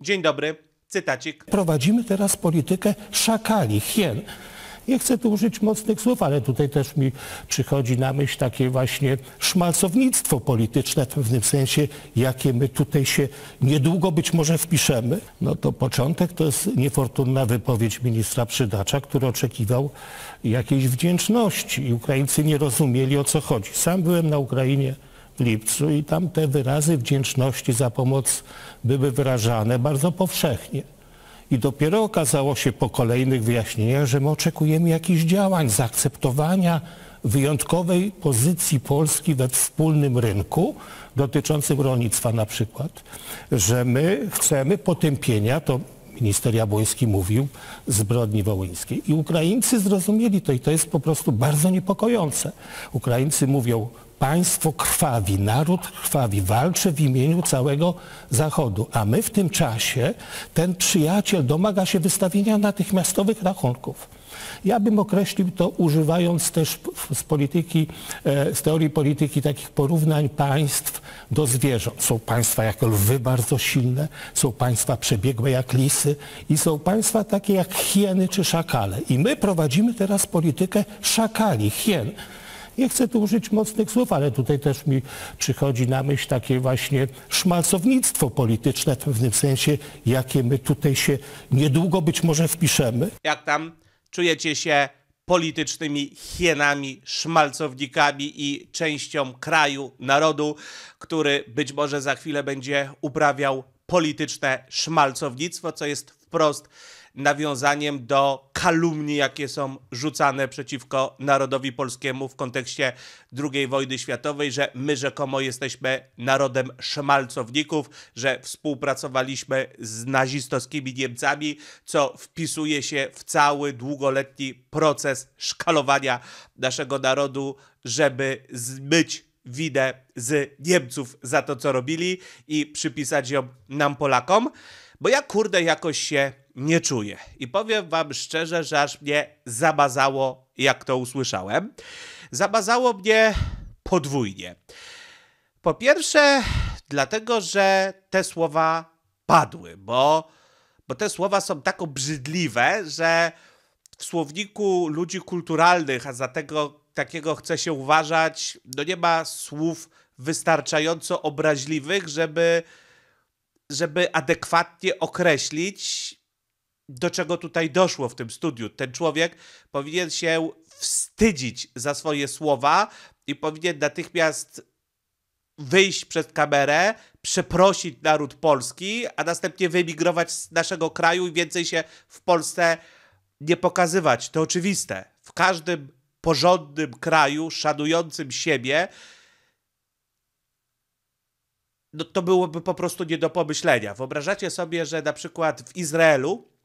Dzień dobry, cytacik. Prowadzimy teraz politykę szakali, hien. Nie chcę tu użyć mocnych słów, ale tutaj też mi przychodzi na myśl takie właśnie szmalcownictwo polityczne w pewnym sensie, jakie my tutaj się niedługo być może wpiszemy. No to początek to jest niefortunna wypowiedź ministra Przydacza, który oczekiwał jakiejś wdzięczności i Ukraińcy nie rozumieli o co chodzi. Sam byłem na Ukrainie lipcu i tam te wyrazy wdzięczności za pomoc były wyrażane bardzo powszechnie. I dopiero okazało się po kolejnych wyjaśnieniach, że my oczekujemy jakichś działań, zaakceptowania wyjątkowej pozycji Polski we wspólnym rynku dotyczącym rolnictwa na przykład, że my chcemy potępienia, to minister Jabłoński mówił, zbrodni wołyńskiej. I Ukraińcy zrozumieli to i to jest po prostu bardzo niepokojące. Ukraińcy mówią, Państwo krwawi, naród krwawi, walczy w imieniu całego Zachodu, a my w tym czasie, ten przyjaciel domaga się wystawienia natychmiastowych rachunków. Ja bym określił to używając też z, polityki, e, z teorii polityki takich porównań państw do zwierząt. Są państwa jak lwy bardzo silne, są państwa przebiegłe jak lisy i są państwa takie jak hieny czy szakale. I my prowadzimy teraz politykę szakali, hien. Nie chcę tu użyć mocnych słów, ale tutaj też mi przychodzi na myśl takie właśnie szmalcownictwo polityczne w pewnym sensie, jakie my tutaj się niedługo być może wpiszemy. Jak tam czujecie się politycznymi hienami, szmalcownikami i częścią kraju, narodu, który być może za chwilę będzie uprawiał polityczne szmalcownictwo, co jest wprost nawiązaniem do kalumni, jakie są rzucane przeciwko narodowi polskiemu w kontekście II wojny światowej, że my rzekomo jesteśmy narodem szmalcowników, że współpracowaliśmy z nazistowskimi Niemcami, co wpisuje się w cały długoletni proces szkalowania naszego narodu, żeby zmyć widę z Niemców za to, co robili i przypisać ją nam Polakom, bo ja kurde jakoś się nie czuję. I powiem wam szczerze, że aż mnie zabazało, jak to usłyszałem. Zabazało mnie podwójnie. Po pierwsze, dlatego, że te słowa padły, bo, bo te słowa są tak obrzydliwe, że w słowniku ludzi kulturalnych, a za tego takiego chcę się uważać, no nie ma słów wystarczająco obraźliwych, żeby, żeby adekwatnie określić do czego tutaj doszło w tym studiu. Ten człowiek powinien się wstydzić za swoje słowa i powinien natychmiast wyjść przed kamerę, przeprosić naród polski, a następnie wyemigrować z naszego kraju i więcej się w Polsce nie pokazywać. To oczywiste. W każdym porządnym kraju, szanującym siebie, no to byłoby po prostu nie do pomyślenia. Wyobrażacie sobie, że na przykład w Izraelu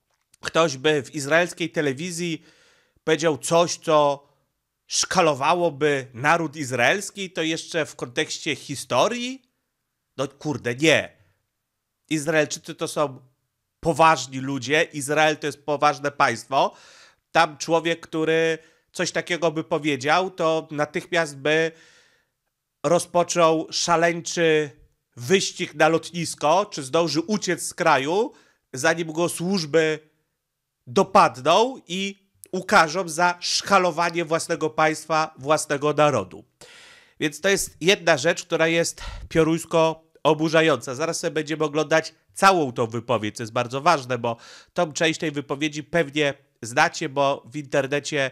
ktoś by w izraelskiej telewizji powiedział coś, co szkalowałoby naród izraelski, to jeszcze w kontekście historii? No kurde, nie. Izraelczycy to są poważni ludzie, Izrael to jest poważne państwo. Tam człowiek, który coś takiego by powiedział, to natychmiast by rozpoczął szaleńczy wyścig na lotnisko, czy zdąży uciec z kraju, zanim go służby dopadną i ukażą za szkalowanie własnego państwa, własnego narodu. Więc to jest jedna rzecz, która jest pioruńsko oburzająca. Zaraz sobie będziemy oglądać całą tą wypowiedź, co jest bardzo ważne, bo tą część tej wypowiedzi pewnie znacie, bo w internecie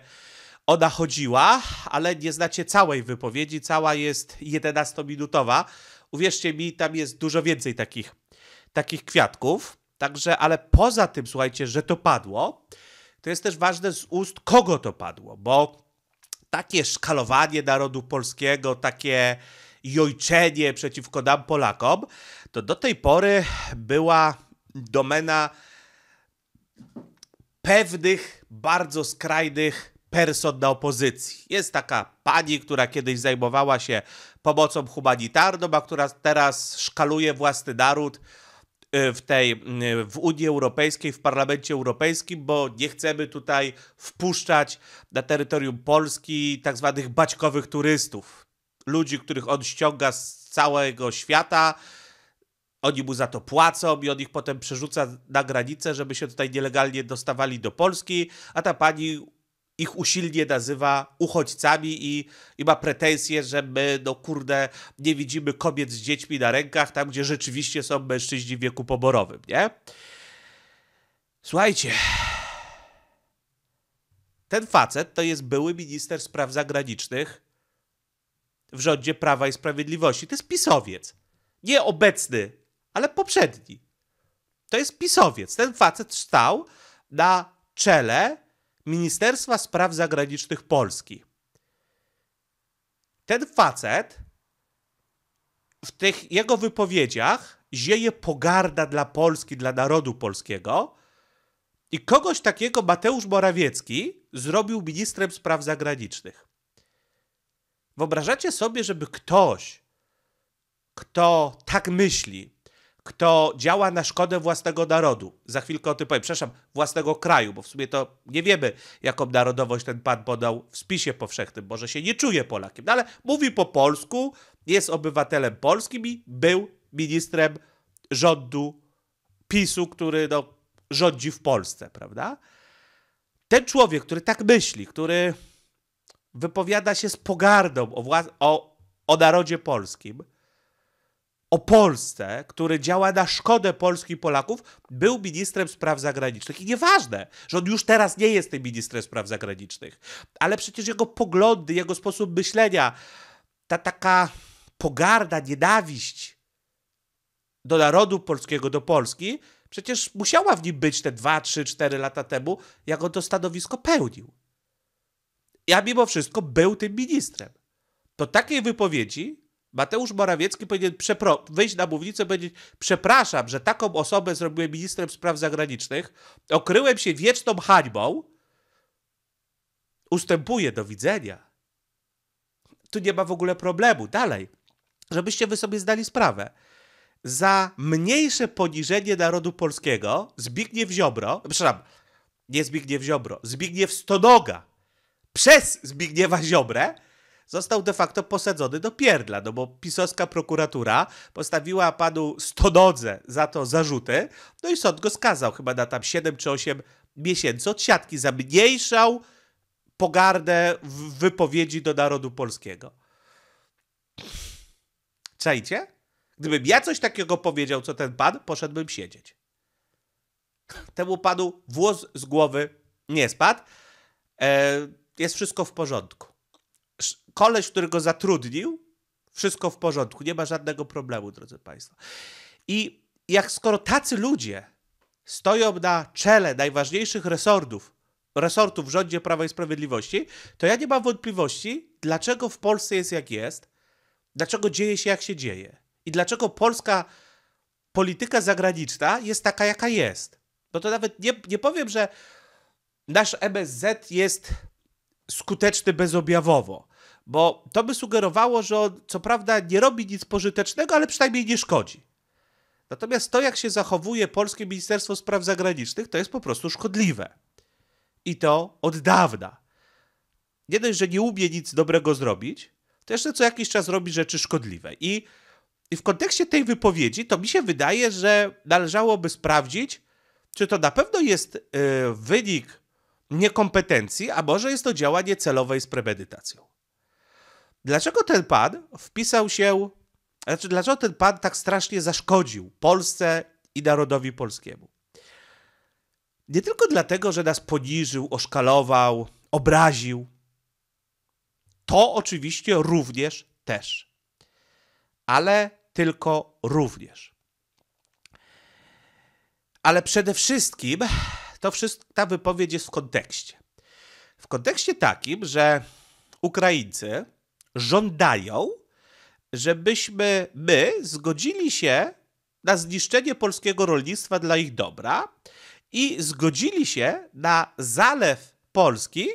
ona chodziła, ale nie znacie całej wypowiedzi. Cała jest 11-minutowa. Uwierzcie mi, tam jest dużo więcej takich, takich kwiatków. Także, ale poza tym, słuchajcie, że to padło, to jest też ważne z ust, kogo to padło, bo takie szkalowanie narodu polskiego, takie jojczenie przeciwko nam Polakom, to do tej pory była domena pewnych bardzo skrajnych person na opozycji. Jest taka pani, która kiedyś zajmowała się pomocą humanitarną, a która teraz szkaluje własny naród Y, w tej y, w Unii Europejskiej, w Parlamencie Europejskim, bo nie chcemy tutaj wpuszczać na terytorium Polski tak zwanych baćkowych turystów. Ludzi, których on ściąga z całego świata, oni mu za to płacą i on ich potem przerzuca na granicę, żeby się tutaj nielegalnie dostawali do Polski, a ta pani ich usilnie nazywa uchodźcami i, i ma pretensje, że my, no kurde, nie widzimy kobiet z dziećmi na rękach, tam gdzie rzeczywiście są mężczyźni w wieku poborowym, nie? Słuchajcie, ten facet to jest były minister spraw zagranicznych w rządzie Prawa i Sprawiedliwości. To jest pisowiec. Nie obecny, ale poprzedni. To jest pisowiec. Ten facet stał na czele Ministerstwa Spraw Zagranicznych Polski. Ten facet w tych jego wypowiedziach zieje pogarda dla Polski, dla narodu polskiego. I kogoś takiego Mateusz Morawiecki zrobił ministrem spraw zagranicznych. Wyobrażacie sobie, żeby ktoś, kto tak myśli, kto działa na szkodę własnego narodu. Za chwilkę o tym powiem, przepraszam, własnego kraju, bo w sumie to nie wiemy, jaką narodowość ten pan podał w spisie powszechnym. Może się nie czuje Polakiem, no ale mówi po polsku, jest obywatelem polskim i był ministrem rządu PiSu, który no, rządzi w Polsce, prawda? Ten człowiek, który tak myśli, który wypowiada się z pogardą o, o, o narodzie polskim, o Polsce, który działa na szkodę Polski i Polaków, był ministrem spraw zagranicznych. I nieważne, że on już teraz nie jest tym ministrem spraw zagranicznych, ale przecież jego poglądy, jego sposób myślenia, ta taka pogarda, nienawiść do narodu polskiego, do Polski, przecież musiała w nim być te 2, 3, 4 lata temu, jak on to stanowisko pełnił. Ja mimo wszystko był tym ministrem. To takiej wypowiedzi Mateusz Morawiecki powinien przepro- wyjść na mównicę i powiedzieć: Przepraszam, że taką osobę zrobiłem ministrem spraw zagranicznych, okryłem się wieczną hańbą, ustępuję do widzenia. Tu nie ma w ogóle problemu. Dalej, żebyście wy sobie zdali sprawę. Za mniejsze poniżenie narodu polskiego Zbigniew Ziobro, przepraszam, nie Zbigniew Ziobro, Zbigniew Stonoga przez Zbigniewa Ziobrę został de facto posadzony do pierdla, no bo pisowska prokuratura postawiła panu stododze za to zarzuty, no i sąd go skazał chyba na tam 7 czy 8 miesięcy od siatki, zamniejszał pogardę w wypowiedzi do narodu polskiego. Czajcie? Gdybym ja coś takiego powiedział, co ten pan, poszedłbym siedzieć. Temu panu włos z głowy nie spadł. E, jest wszystko w porządku koleś, który go zatrudnił, wszystko w porządku, nie ma żadnego problemu, drodzy Państwo. I jak skoro tacy ludzie stoją na czele najważniejszych resortów, resortów w rządzie Prawa i Sprawiedliwości, to ja nie mam wątpliwości, dlaczego w Polsce jest jak jest, dlaczego dzieje się jak się dzieje i dlaczego polska polityka zagraniczna jest taka, jaka jest. No to nawet nie, nie powiem, że nasz MSZ jest skuteczny bezobjawowo bo to by sugerowało, że on co prawda nie robi nic pożytecznego, ale przynajmniej nie szkodzi. Natomiast to, jak się zachowuje polskie Ministerstwo Spraw Zagranicznych, to jest po prostu szkodliwe. I to od dawna. Nie dość, że nie umie nic dobrego zrobić, to jeszcze co jakiś czas robi rzeczy szkodliwe. I, I w kontekście tej wypowiedzi, to mi się wydaje, że należałoby sprawdzić, czy to na pewno jest yy, wynik niekompetencji, a może jest to działanie celowe i z premedytacją. Dlaczego ten pan wpisał się, znaczy dlaczego ten pan tak strasznie zaszkodził Polsce i narodowi polskiemu? Nie tylko dlatego, że nas poniżył, oszkalował, obraził. To oczywiście również też. Ale tylko również. Ale przede wszystkim to wszystko, ta wypowiedź jest w kontekście. W kontekście takim, że Ukraińcy żądają, żebyśmy my zgodzili się na zniszczenie polskiego rolnictwa dla ich dobra i zgodzili się na zalew Polski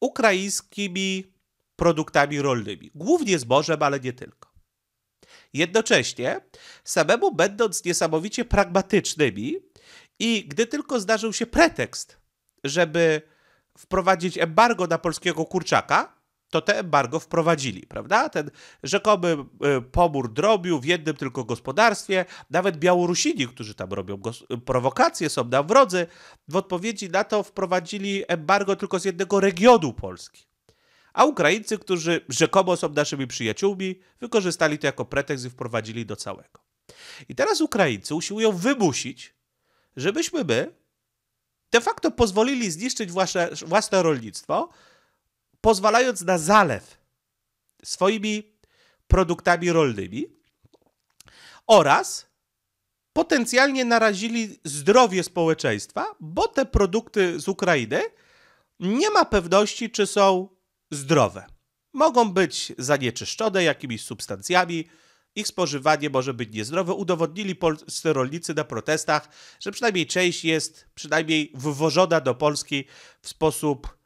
ukraińskimi produktami rolnymi, głównie zbożem, ale nie tylko. Jednocześnie, samemu będąc niesamowicie pragmatycznymi, i gdy tylko zdarzył się pretekst, żeby wprowadzić embargo na polskiego kurczaka, to te embargo wprowadzili, prawda? Ten rzekomy y, pobór drobiu w jednym tylko gospodarstwie, nawet Białorusini, którzy tam robią prowokacje, są na wrodzy, w odpowiedzi na to wprowadzili embargo tylko z jednego regionu Polski. A Ukraińcy, którzy rzekomo są naszymi przyjaciółmi, wykorzystali to jako pretekst i wprowadzili do całego. I teraz Ukraińcy usiłują wymusić, żebyśmy my de facto pozwolili zniszczyć własne, własne rolnictwo, pozwalając na zalew swoimi produktami rolnymi oraz potencjalnie narazili zdrowie społeczeństwa, bo te produkty z Ukrainy nie ma pewności, czy są zdrowe. Mogą być zanieczyszczone jakimiś substancjami, ich spożywanie może być niezdrowe. Udowodnili polscy rolnicy na protestach, że przynajmniej część jest przynajmniej wywożona do Polski w sposób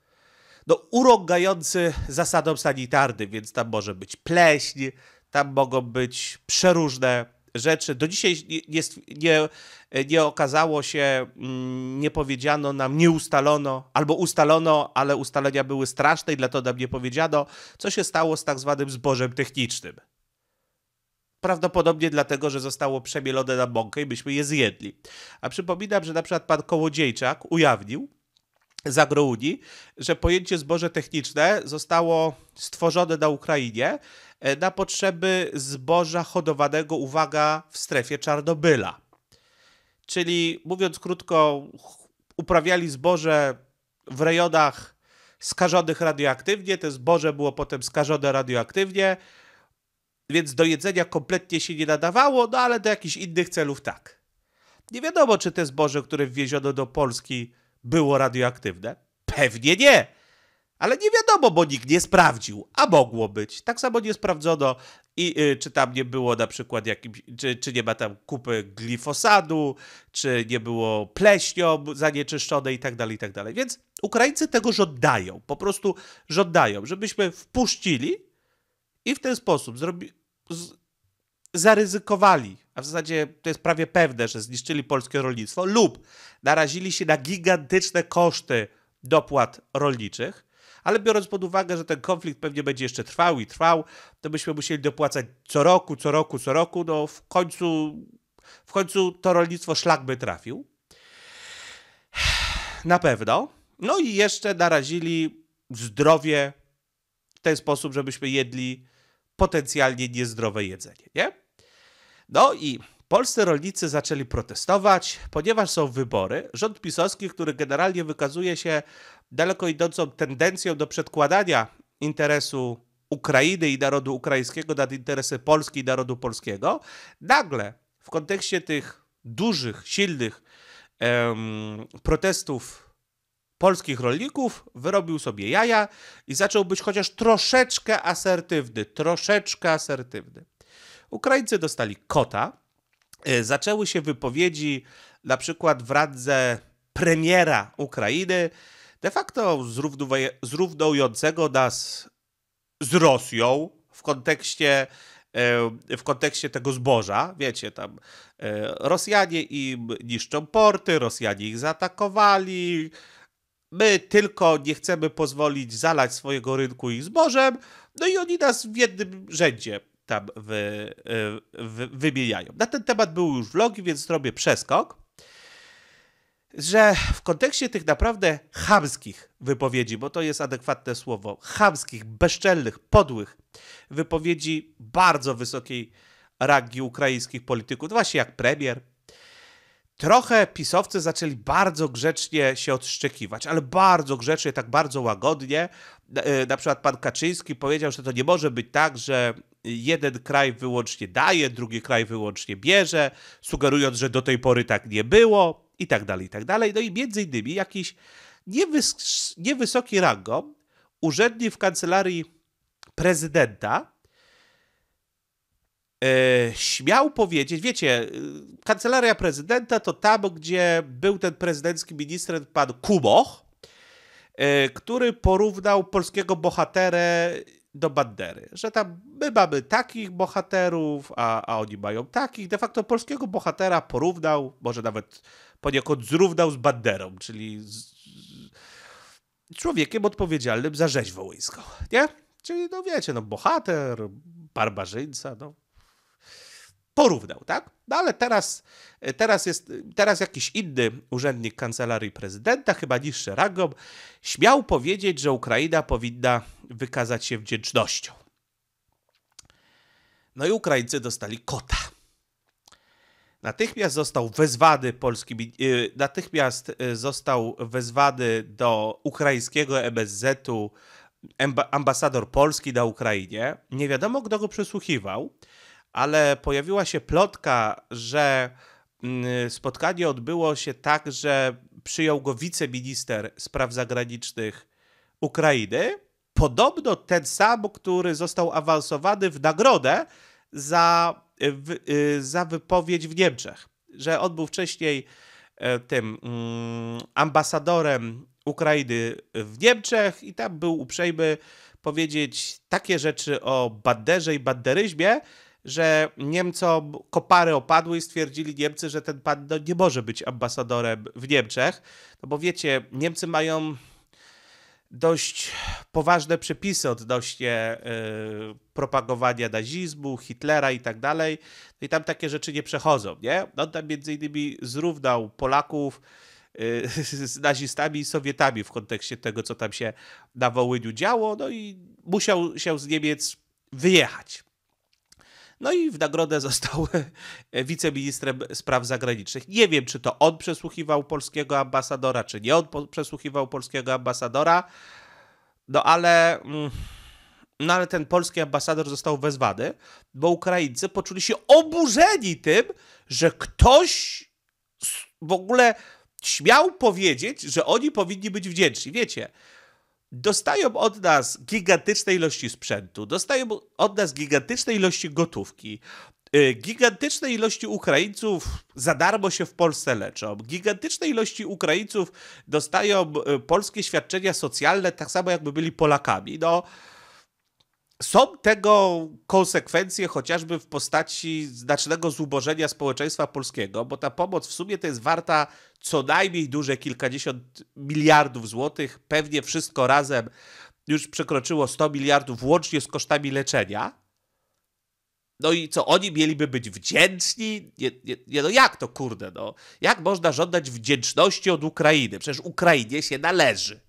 no, urągający zasadom sanitarnym, więc tam może być pleśń, tam mogą być przeróżne rzeczy. Do dzisiaj nie, nie, nie okazało się, mm, nie powiedziano nam, nie ustalono, albo ustalono, ale ustalenia były straszne i dlatego nam nie powiedziano, co się stało z tak zwanym zbożem technicznym. Prawdopodobnie dlatego, że zostało przemielone na mąkę i myśmy je zjedli. A przypominam, że na przykład pan Kołodziejczak ujawnił, Zagrouni, że pojęcie zboże techniczne zostało stworzone na Ukrainie e, na potrzeby zboża hodowanego, uwaga, w strefie Czarnobyla. Czyli mówiąc krótko, uprawiali zboże w rejonach skażonych radioaktywnie, to zboże było potem skażone radioaktywnie, więc do jedzenia kompletnie się nie nadawało, no ale do jakichś innych celów tak. Nie wiadomo, czy te zboże, które wwieziono do Polski, było radioaktywne? Pewnie nie. Ale nie wiadomo, bo nikt nie sprawdził, a mogło być. Tak samo nie sprawdzono, i, y, czy tam nie było na przykład jakimś, czy, czy nie ma tam kupy glifosadu, czy nie było pleśnią zanieczyszczone i tak dalej, i tak dalej. Więc Ukraińcy tego żądają, po prostu żądają, żebyśmy wpuścili i w ten sposób zrobi, z, zaryzykowali, a w zasadzie to jest prawie pewne, że zniszczyli polskie rolnictwo, lub narazili się na gigantyczne koszty dopłat rolniczych, ale biorąc pod uwagę, że ten konflikt pewnie będzie jeszcze trwał i trwał, to byśmy musieli dopłacać co roku, co roku, co roku, no w końcu, w końcu to rolnictwo szlak by trafił. Na pewno. No i jeszcze narazili zdrowie w ten sposób, żebyśmy jedli potencjalnie niezdrowe jedzenie, nie? No i polscy rolnicy zaczęli protestować, ponieważ są wybory. Rząd pisowski, który generalnie wykazuje się daleko idącą tendencją do przedkładania interesu Ukrainy i narodu ukraińskiego nad interesy Polski i narodu polskiego, nagle w kontekście tych dużych, silnych em, protestów polskich rolników, wyrobił sobie jaja i zaczął być chociaż troszeczkę asertywny, troszeczkę asertywny. Ukraińcy dostali kota, e, zaczęły się wypowiedzi na przykład w radze premiera Ukrainy, de facto zrównującego nas z Rosją w kontekście e, w kontekście tego zboża. Wiecie, tam e, Rosjanie im niszczą porty, Rosjanie ich zaatakowali, My tylko nie chcemy pozwolić zalać swojego rynku ich zbożem, no i oni nas w jednym rzędzie tam wy, y, wy, wymieniają. Na ten temat były już vlogi, więc zrobię przeskok, że w kontekście tych naprawdę chamskich wypowiedzi, bo to jest adekwatne słowo, chamskich, bezczelnych, podłych wypowiedzi bardzo wysokiej rangi ukraińskich polityków, właśnie jak premier, trochę pisowcy zaczęli bardzo grzecznie się odszczekiwać, ale bardzo grzecznie, tak bardzo łagodnie. E, na przykład pan Kaczyński powiedział, że to nie może być tak, że jeden kraj wyłącznie daje, drugi kraj wyłącznie bierze, sugerując, że do tej pory tak nie było i tak dalej, i tak dalej. No i między innymi jakiś niewys niewysoki rangą urzędnik w kancelarii prezydenta E, śmiał powiedzieć, wiecie, e, kancelaria prezydenta to tam, gdzie był ten prezydencki minister, pan Kuboch, e, który porównał polskiego bohaterę do Bandery, że tam my mamy takich bohaterów, a, a oni mają takich. De facto polskiego bohatera porównał, może nawet poniekąd zrównał z Banderą, czyli z, z człowiekiem odpowiedzialnym za rzeź wołyńską, nie? Czyli, no wiecie, no bohater, barbarzyńca, no porównał, tak? No ale teraz, teraz, jest, teraz jakiś inny urzędnik kancelarii prezydenta, chyba niższy rangą, śmiał powiedzieć, że Ukraina powinna wykazać się wdzięcznością. No i Ukraińcy dostali kota. Natychmiast został wezwany polski, y, natychmiast y, został wezwany do ukraińskiego MSZ-u ambasador Polski na Ukrainie. Nie wiadomo, kto go przesłuchiwał ale pojawiła się plotka, że mm, spotkanie odbyło się tak, że przyjął go wiceminister spraw zagranicznych Ukrainy. Podobno ten sam, który został awansowany w nagrodę za, w, y, za wypowiedź w Niemczech. Że on był wcześniej e, tym mm, ambasadorem Ukrainy w Niemczech i tam był uprzejmy powiedzieć takie rzeczy o banderze i banderyzmie, że Niemcom kopary opadły i stwierdzili Niemcy, że ten pan no, nie może być ambasadorem w Niemczech. No bo wiecie, Niemcy mają dość poważne przepisy odnośnie yy, propagowania nazizmu, Hitlera i tak dalej. No i tam takie rzeczy nie przechodzą, nie? No tam między innymi zrównał Polaków y, z nazistami i Sowietami w kontekście tego, co tam się na Wołyniu działo, no i musiał się z Niemiec wyjechać. No i w nagrodę został e, wiceministrem spraw zagranicznych. Nie wiem, czy to on przesłuchiwał polskiego ambasadora, czy nie on przesłuchiwał polskiego ambasadora, no ale. Mm, no ale ten polski ambasador został wezwany, bo Ukraińcy poczuli się oburzeni tym, że ktoś w ogóle śmiał powiedzieć, że oni powinni być wdzięczni. Wiecie, dostają od nas gigantyczne ilości sprzętu, dostają od nas gigantyczne ilości gotówki, y, gigantyczne ilości Ukraińców za darmo się w Polsce leczą, gigantyczne ilości Ukraińców dostają y, polskie świadczenia socjalne tak samo jakby byli Polakami. No, są tego konsekwencje chociażby w postaci znacznego zubożenia społeczeństwa polskiego, bo ta pomoc w sumie to jest warta co najmniej duże kilkadziesiąt miliardów złotych, pewnie wszystko razem już przekroczyło 100 miliardów łącznie z kosztami leczenia. No i co, oni mieliby być wdzięczni? Nie, nie, nie, no jak to kurde, no? Jak można żądać wdzięczności od Ukrainy? Przecież Ukrainie się należy.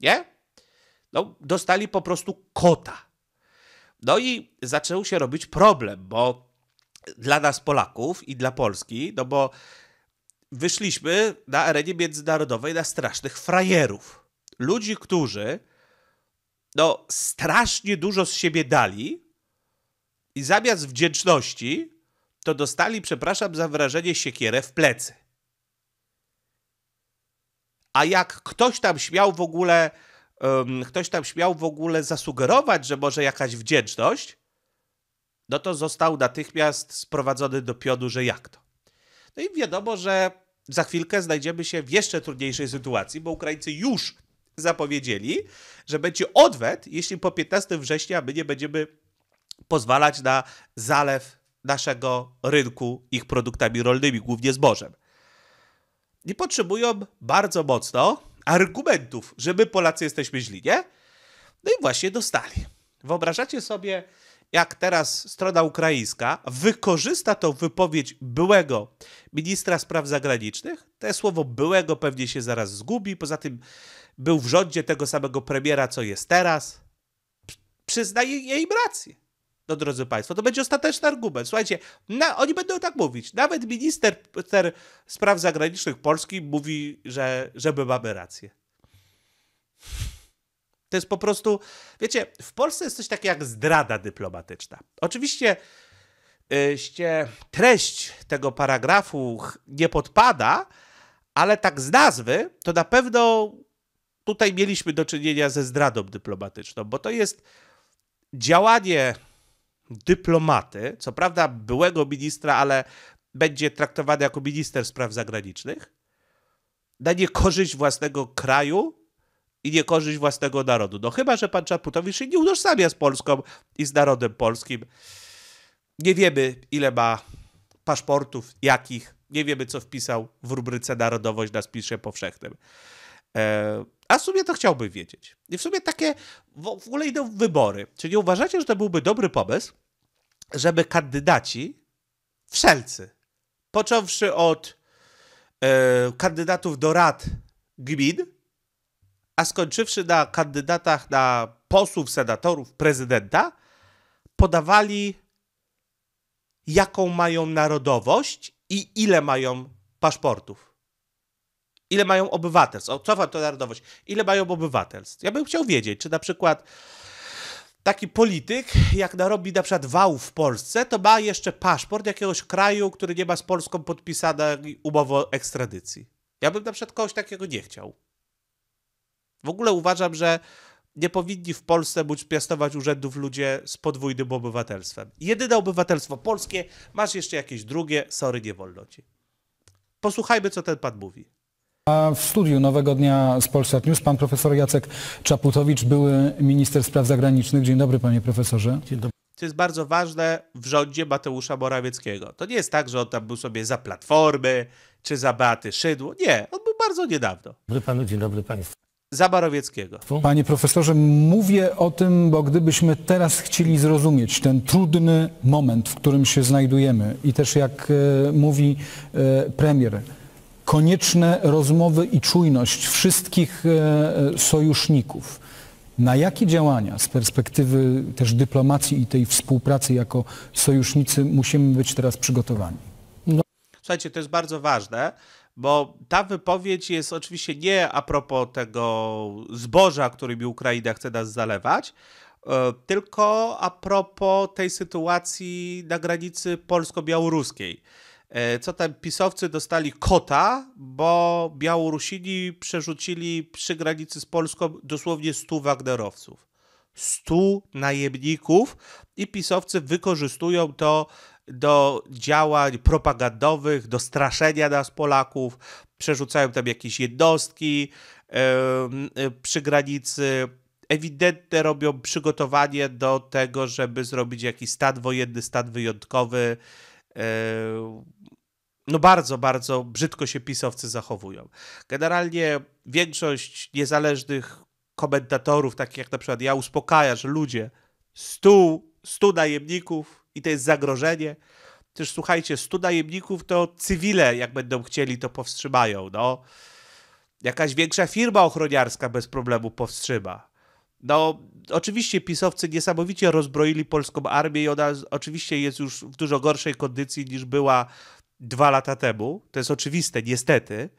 Nie? No, dostali po prostu kota. No i zaczął się robić problem, bo dla nas Polaków i dla Polski, no bo wyszliśmy na arenie międzynarodowej na strasznych frajerów. Ludzi, którzy no strasznie dużo z siebie dali i zamiast wdzięczności to dostali, przepraszam za wyrażenie, siekierę w plecy. A jak ktoś tam śmiał w ogóle, um, ktoś tam śmiał w ogóle zasugerować, że może jakaś wdzięczność, no to został natychmiast sprowadzony do pionu, że jak to. No i wiadomo, że za chwilkę znajdziemy się w jeszcze trudniejszej sytuacji, bo Ukraińcy już zapowiedzieli, że będzie odwet, jeśli po 15 września my nie będziemy pozwalać na zalew naszego rynku ich produktami rolnymi, głównie zbożem. Nie potrzebują bardzo mocno argumentów, że my Polacy jesteśmy źli, nie? No i właśnie dostali. Wyobrażacie sobie, jak teraz strona ukraińska wykorzysta tą wypowiedź byłego ministra spraw zagranicznych, te słowo byłego pewnie się zaraz zgubi, poza tym był w rządzie tego samego premiera, co jest teraz, przyznaje jej rację. No drodzy Państwo, to będzie ostateczny argument. Słuchajcie, na, oni będą tak mówić. Nawet minister spraw zagranicznych Polski mówi, że, że my mamy rację. To jest po prostu, wiecie, w Polsce jest coś takiego jak zdrada dyplomatyczna. Oczywiście treść tego paragrafu nie podpada, ale tak z nazwy to na pewno tutaj mieliśmy do czynienia ze zdradą dyplomatyczną, bo to jest działanie dyplomaty, co prawda byłego ministra, ale będzie traktowany jako minister spraw zagranicznych, na niekorzyść własnego kraju i niekorzyść własnego narodu. No chyba, że pan Czaputowicz się nie utożsamia z Polską i z narodem polskim. Nie wiemy, ile ma paszportów, jakich. Nie wiemy, co wpisał w rubryce Narodowość na spisie powszechnym. E, a w sumie to chciałbym wiedzieć. I w sumie takie w, w ogóle idą wybory. Czy nie uważacie, że to byłby dobry pomysł, żeby kandydaci wszelcy, począwszy od e, kandydatów do rad gmin, a skończywszy na kandydatach na posłów, senatorów, prezydenta, podawali, jaką mają narodowość i ile mają paszportów. Ile mają obywatelstw? O, cofam to narodowość. Ile mają obywatelstw? Ja bym chciał wiedzieć, czy na przykład taki polityk, jak narobi na przykład wał w Polsce, to ma jeszcze paszport jakiegoś kraju, który nie ma z Polską podpisanej umowy o ekstradycji. Ja bym na przykład kogoś takiego nie chciał. W ogóle uważam, że nie powinni w Polsce być piastować urzędów ludzie z podwójnym obywatelstwem. Jedyne obywatelstwo polskie, masz jeszcze jakieś drugie, sorry, nie wolno ci. Posłuchajmy, co ten pan mówi. A w studiu Nowego Dnia z Polsat News pan profesor Jacek Czaputowicz, były minister spraw zagranicznych. Dzień dobry panie profesorze. Dzień dobry. To jest bardzo ważne w rządzie Mateusza Morawieckiego. To nie jest tak, że on tam był sobie za Platformy czy za Beaty Szydło. Nie, on był bardzo niedawno. Dobry panu, dzień dobry państwu. Zabarowieckiego. Panie profesorze, mówię o tym, bo gdybyśmy teraz chcieli zrozumieć ten trudny moment, w którym się znajdujemy i też jak e, mówi e, premier, konieczne rozmowy i czujność wszystkich e, e sojuszników. Na jakie działania z perspektywy też dyplomacji i tej współpracy jako sojusznicy musimy być teraz przygotowani? No. Słuchajcie, to jest bardzo ważne bo ta wypowiedź jest oczywiście nie a propos tego zboża, którymi Ukraina chce nas zalewać, e, tylko a propos tej sytuacji na granicy polsko-białoruskiej. E, co tam pisowcy dostali kota, bo Białorusini przerzucili przy granicy z Polską dosłownie 100 Wagnerowców. 100 najemników i pisowcy wykorzystują to do działań propagandowych, do straszenia nas Polaków, przerzucają tam jakieś jednostki yy, przy granicy, ewidentne robią przygotowanie do tego, żeby zrobić jakiś stan wojenny, stan wyjątkowy. No bardzo, bardzo brzydko się pisowcy zachowują. Generalnie większość niezależnych komentatorów, takich jak na przykład ja, uspokaja, że ludzie, stu, stu najemników i to jest zagrożenie. Też słuchajcie, 100 najemników to cywile, jak będą chcieli, to powstrzymają. No. Jakaś większa firma ochroniarska bez problemu powstrzyma. No, oczywiście pisowcy niesamowicie rozbroili polską armię i ona oczywiście jest już w dużo gorszej kondycji niż była dwa lata temu. To jest oczywiste, niestety.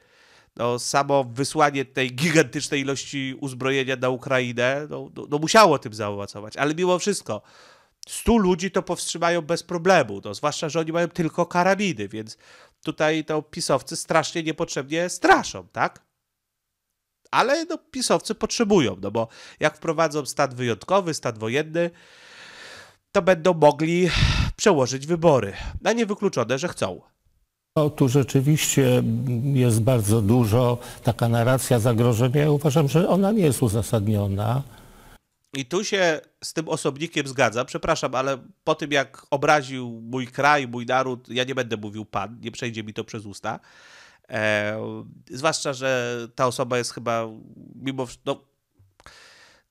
No, samo wysłanie tej gigantycznej ilości uzbrojenia na Ukrainę no, no, no musiało tym zaowocować, ale mimo wszystko 100 ludzi to powstrzymają bez problemu, no, zwłaszcza, że oni mają tylko karabiny, więc tutaj to pisowcy strasznie niepotrzebnie straszą, tak? Ale no, pisowcy potrzebują, no bo jak wprowadzą stan wyjątkowy, stan wojenny, to będą mogli przełożyć wybory. Na niewykluczone, że chcą. No, tu rzeczywiście jest bardzo dużo taka narracja zagrożenia. Ja uważam, że ona nie jest uzasadniona. I tu się z tym osobnikiem zgadza. Przepraszam, ale po tym jak obraził mój kraj, mój naród, ja nie będę mówił pan, nie przejdzie mi to przez usta. E, zwłaszcza, że ta osoba jest chyba mimo. No,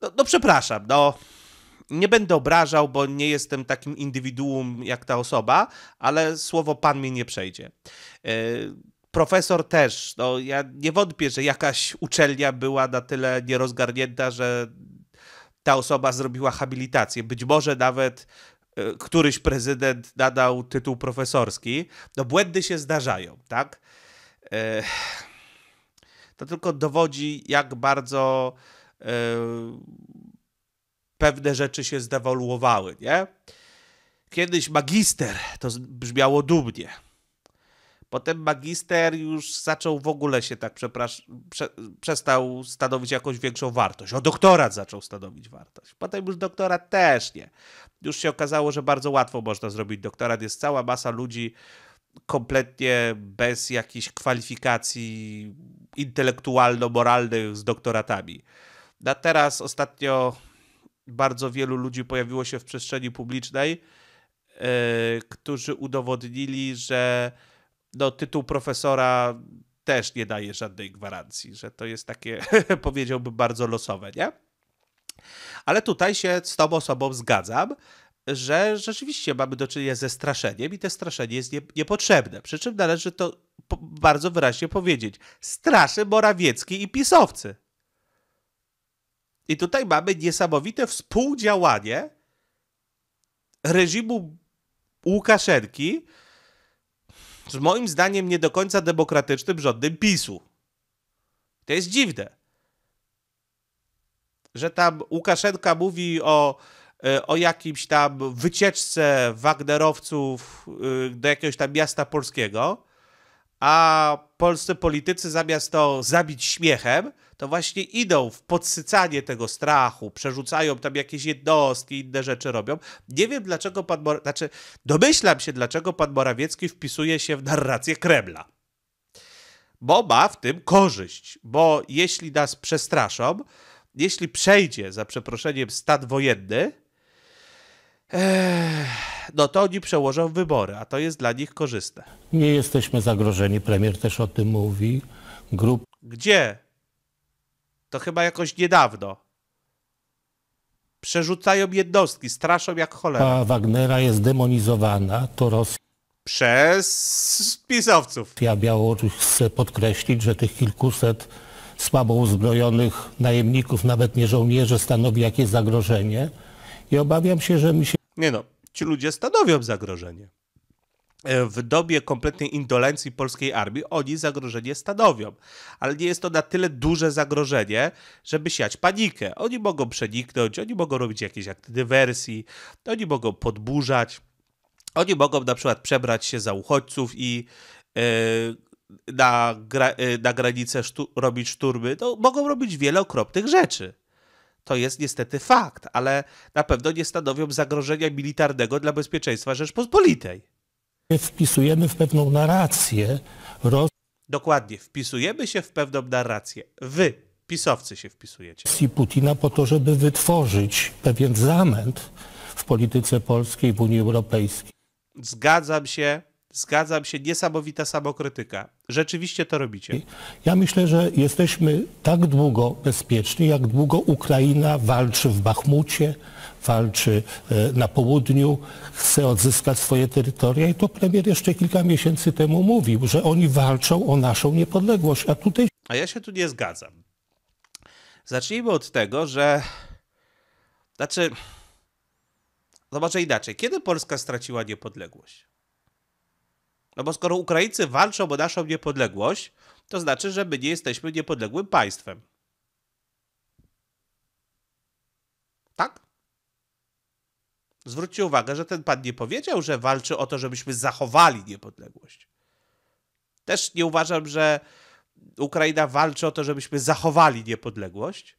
no, no przepraszam, no nie będę obrażał, bo nie jestem takim indywiduum jak ta osoba, ale słowo pan mi nie przejdzie. E, profesor też. No, ja nie wątpię, że jakaś uczelnia była na tyle nierozgarnięta, że ta osoba zrobiła habilitację. Być może nawet e, któryś prezydent nadał tytuł profesorski. No błędy się zdarzają, tak? E, to tylko dowodzi, jak bardzo e, pewne rzeczy się zdewoluowały, nie? Kiedyś magister to brzmiało dumnie Potem magister już zaczął w ogóle się tak, przepraszam, prze, przestał stanowić jakąś większą wartość. O doktorat zaczął stanowić wartość. Potem już doktorat też nie. Już się okazało, że bardzo łatwo można zrobić doktorat. Jest cała masa ludzi kompletnie bez jakichś kwalifikacji intelektualno-moralnych z doktoratami. A no, teraz ostatnio bardzo wielu ludzi pojawiło się w przestrzeni publicznej, yy, którzy udowodnili, że no, tytuł profesora też nie daje żadnej gwarancji, że to jest takie, powiedziałbym, bardzo losowe, nie? Ale tutaj się z tą osobą zgadzam, że rzeczywiście mamy do czynienia ze straszeniem i to straszenie jest nie, niepotrzebne. Przy czym należy to bardzo wyraźnie powiedzieć. Straszy Morawiecki i pisowcy. I tutaj mamy niesamowite współdziałanie reżimu Łukaszenki moim zdaniem nie do końca demokratycznym rządem PiSu. To jest dziwne. Że tam Łukaszenka mówi o, e, o jakimś tam wycieczce Wagnerowców e, do jakiegoś tam miasta polskiego, a polscy politycy zamiast to zabić śmiechem, to właśnie idą w podsycanie tego strachu, przerzucają tam jakieś jednostki, inne rzeczy robią. Nie wiem dlaczego pan znaczy domyślam się dlaczego pan Morawiecki wpisuje się w narrację Kremla. Bo ma w tym korzyść, bo jeśli nas przestraszą, jeśli przejdzie, za przeproszeniem, stan wojenny, eh, no to oni przełożą wybory, a to jest dla nich korzystne. Nie jesteśmy zagrożeni, premier też o tym mówi. Grup... Gdzie to chyba jakoś niedawno. Przerzucają jednostki, straszą jak cholera. A Wagnera jest demonizowana, to Rosja. Przez pisowców. Ja Białoruś chcę podkreślić, że tych kilkuset słabo uzbrojonych najemników, nawet nie żołnierzy, stanowi jakieś zagrożenie. I obawiam się, że mi się. Nie no, ci ludzie stanowią zagrożenie. E, w dobie kompletnej indolencji polskiej armii oni zagrożenie stanowią. Ale nie jest to na tyle duże zagrożenie, żeby siać panikę. Oni mogą przeniknąć, oni mogą robić jakieś akty dywersji, oni mogą podburzać, oni mogą na przykład przebrać się za uchodźców i yy, na, gra, yy, na granicę sztu robić szturmy. No, mogą robić wiele okropnych rzeczy. To jest niestety fakt, ale na pewno nie stanowią zagrożenia militarnego dla bezpieczeństwa Rzeczpospolitej wpisujemy w pewną narrację. Roz... Dokładnie, wpisujemy się w pewną narrację. Wy, pisowcy, się wpisujecie. Rosji Putina po to, żeby wytworzyć pewien zamęt w polityce polskiej, w Unii Europejskiej. Zgadzam się, zgadzam się, niesamowita samokrytyka. Rzeczywiście to robicie. Ja myślę, że jesteśmy tak długo bezpieczni, jak długo Ukraina walczy w Bachmucie, walczy e, na południu, chce odzyskać swoje terytoria i to premier jeszcze kilka miesięcy temu mówił, że oni walczą o naszą niepodległość, a tutaj... A ja się tu nie zgadzam. Zacznijmy od tego, że... Znaczy... zobaczę inaczej. Kiedy Polska straciła niepodległość? No bo skoro Ukraińcy walczą o naszą niepodległość, to znaczy, że my nie jesteśmy niepodległym państwem. Tak? Zwróćcie uwagę, że ten pan nie powiedział, że walczy o to, żebyśmy zachowali niepodległość. Też nie uważam, że Ukraina walczy o to, żebyśmy zachowali niepodległość.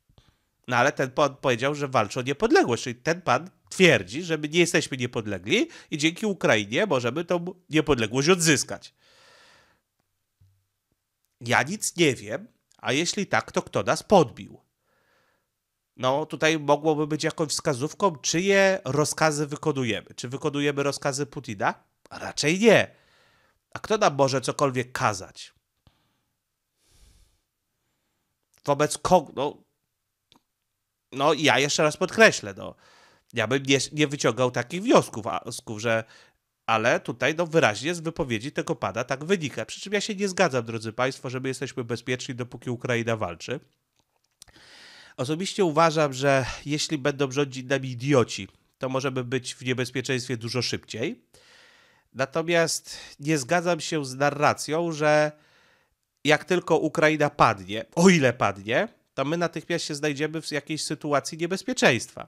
No ale ten pan powiedział, że walczy o niepodległość, czyli ten pan twierdzi, że my nie jesteśmy niepodlegli i dzięki Ukrainie możemy tą niepodległość odzyskać. Ja nic nie wiem, a jeśli tak, to kto nas podbił? no tutaj mogłoby być jakąś wskazówką, czyje rozkazy wykonujemy. Czy wykonujemy rozkazy Putina? raczej nie. A kto nam może cokolwiek kazać? Wobec kogo? No, no ja jeszcze raz podkreślę, no, ja bym nie, nie wyciągał takich wniosków, a, że ale tutaj no, wyraźnie z wypowiedzi tego pada tak wynika. Przy czym ja się nie zgadzam, drodzy Państwo, że my jesteśmy bezpieczni, dopóki Ukraina walczy. Osobiście uważam, że jeśli będą rządzić nami idioci, to możemy być w niebezpieczeństwie dużo szybciej. Natomiast nie zgadzam się z narracją, że jak tylko Ukraina padnie, o ile padnie, to my natychmiast się znajdziemy w jakiejś sytuacji niebezpieczeństwa.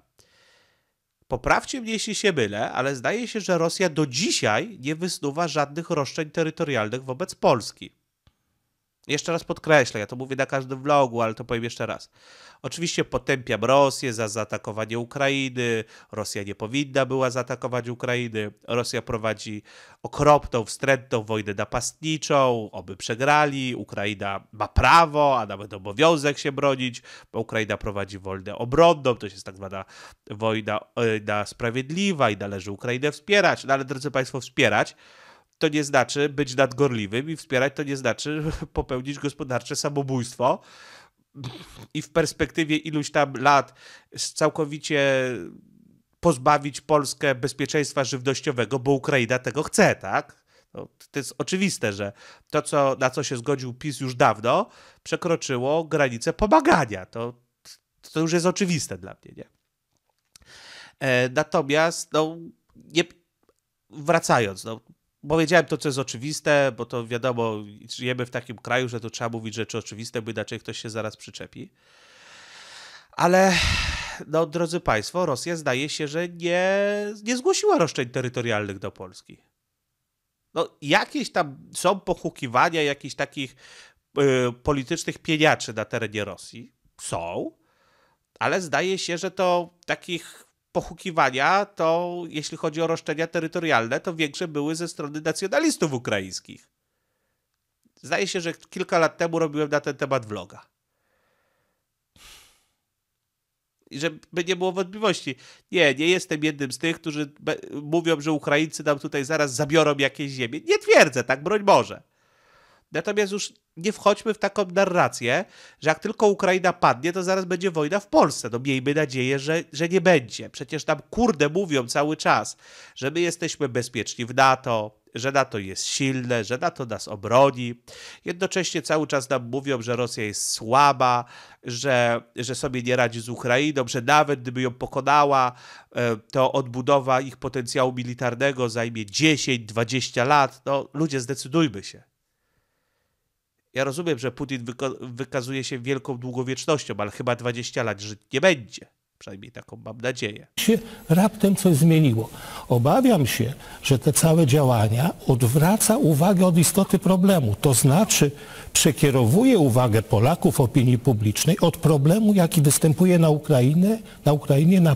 Poprawcie mnie, jeśli się mylę, ale zdaje się, że Rosja do dzisiaj nie wysnuwa żadnych roszczeń terytorialnych wobec Polski. Jeszcze raz podkreślę, ja to mówię na każdym vlogu, ale to powiem jeszcze raz. Oczywiście potępiam Rosję za zaatakowanie Ukrainy. Rosja nie powinna była zaatakować Ukrainy. Rosja prowadzi okropną, wstrętną wojnę napastniczą. Oby przegrali. Ukraina ma prawo, a nawet obowiązek się bronić, bo Ukraina prowadzi wojnę obronną. To jest tak zwana wojna, wojna e, sprawiedliwa i należy Ukrainę wspierać. No ale drodzy Państwo, wspierać to nie znaczy być nadgorliwym i wspierać to nie znaczy popełnić gospodarcze samobójstwo i w perspektywie iluś tam lat całkowicie pozbawić Polskę bezpieczeństwa żywnościowego, bo Ukraina tego chce, tak? No, to jest oczywiste, że to, co, na co się zgodził PiS już dawno, przekroczyło granicę pomagania. To, to już jest oczywiste dla mnie, nie? E, natomiast, no, nie, wracając, no, bo wiedziałem to, co jest oczywiste, bo to wiadomo, żyjemy w takim kraju, że to trzeba mówić rzeczy oczywiste, bo inaczej ktoś się zaraz przyczepi. Ale, no drodzy Państwo, Rosja zdaje się, że nie, nie zgłosiła roszczeń terytorialnych do Polski. No, jakieś tam są pochukiwania jakichś takich y, politycznych pieniaczy na terenie Rosji. Są, ale zdaje się, że to takich pochukiwania, to jeśli chodzi o roszczenia terytorialne, to większe były ze strony nacjonalistów ukraińskich. Zdaje się, że kilka lat temu robiłem na ten temat vloga. I żeby nie było wątpliwości, nie, nie jestem jednym z tych, którzy mówią, że Ukraińcy nam tutaj zaraz zabiorą jakieś ziemię. Nie twierdzę, tak broń Boże. Natomiast już nie wchodźmy w taką narrację, że jak tylko Ukraina padnie, to zaraz będzie wojna w Polsce. No miejmy nadzieję, że, że nie będzie. Przecież tam kurde mówią cały czas, że my jesteśmy bezpieczni w NATO, że NATO jest silne, że NATO nas obroni. Jednocześnie cały czas nam mówią, że Rosja jest słaba, że, że sobie nie radzi z Ukrainą, że nawet gdyby ją pokonała, e, to odbudowa ich potencjału militarnego zajmie 10-20 lat. No ludzie, zdecydujmy się. Ja rozumiem, że Putin wykazuje się wielką długowiecznością, ale chyba 20 lat żyć nie będzie. Przynajmniej taką mam nadzieję. Się raptem coś zmieniło. Obawiam się, że te całe działania odwraca uwagę od istoty problemu. To znaczy przekierowuje uwagę Polaków, opinii publicznej od problemu, jaki występuje na, Ukrainę, na Ukrainie na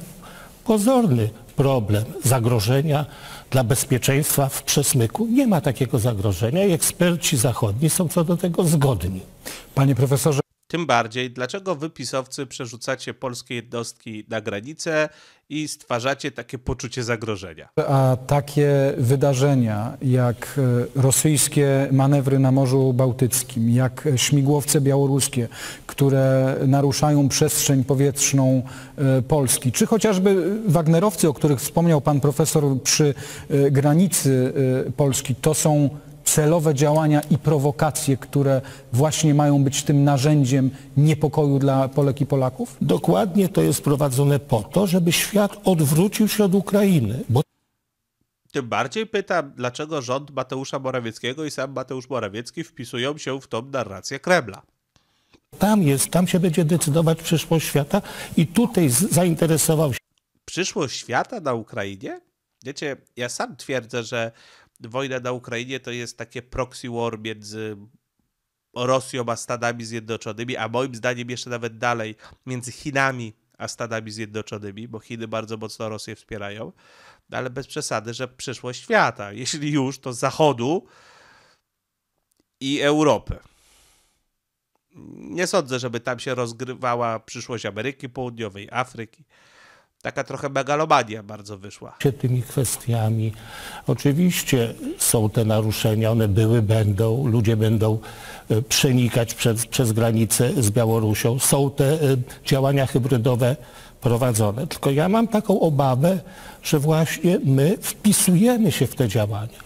pozorny problem zagrożenia dla bezpieczeństwa w przesmyku. Nie ma takiego zagrożenia i eksperci zachodni są co do tego zgodni. Panie profesorze. Tym bardziej, dlaczego wypisowcy przerzucacie polskie jednostki na granicę i stwarzacie takie poczucie zagrożenia? A takie wydarzenia jak e, rosyjskie manewry na Morzu Bałtyckim, jak śmigłowce białoruskie, które naruszają przestrzeń powietrzną e, Polski, czy chociażby Wagnerowcy, o których wspomniał pan profesor przy e, granicy Polski, to są celowe działania i prowokacje, które właśnie mają być tym narzędziem niepokoju dla Polek i Polaków? Dokładnie to jest prowadzone po to, żeby świat odwrócił się od Ukrainy. Bo... Tym bardziej pytam, dlaczego rząd Mateusza Morawieckiego i sam Mateusz Morawiecki wpisują się w tą narrację Kremla. Tam jest, tam się będzie decydować przyszłość świata i tutaj zainteresował się. Przyszłość świata na Ukrainie? Wiecie, ja sam twierdzę, że wojna na Ukrainie to jest takie proxy war między Rosją a Stanami Zjednoczonymi, a moim zdaniem jeszcze nawet dalej między Chinami a Stanami Zjednoczonymi, bo Chiny bardzo mocno Rosję wspierają, no ale bez przesady, że przyszłość świata, jeśli już, to Zachodu i Europy. Nie sądzę, żeby tam się rozgrywała przyszłość Ameryki Południowej, Afryki taka trochę bagalobadia bardzo wyszła. Tymi kwestiami oczywiście są te naruszenia, one były, będą, ludzie będą e, przenikać przez, przez granicę z Białorusią. Są te e, działania hybrydowe prowadzone. Tylko ja mam taką obawę, że właśnie my wpisujemy się w te działania.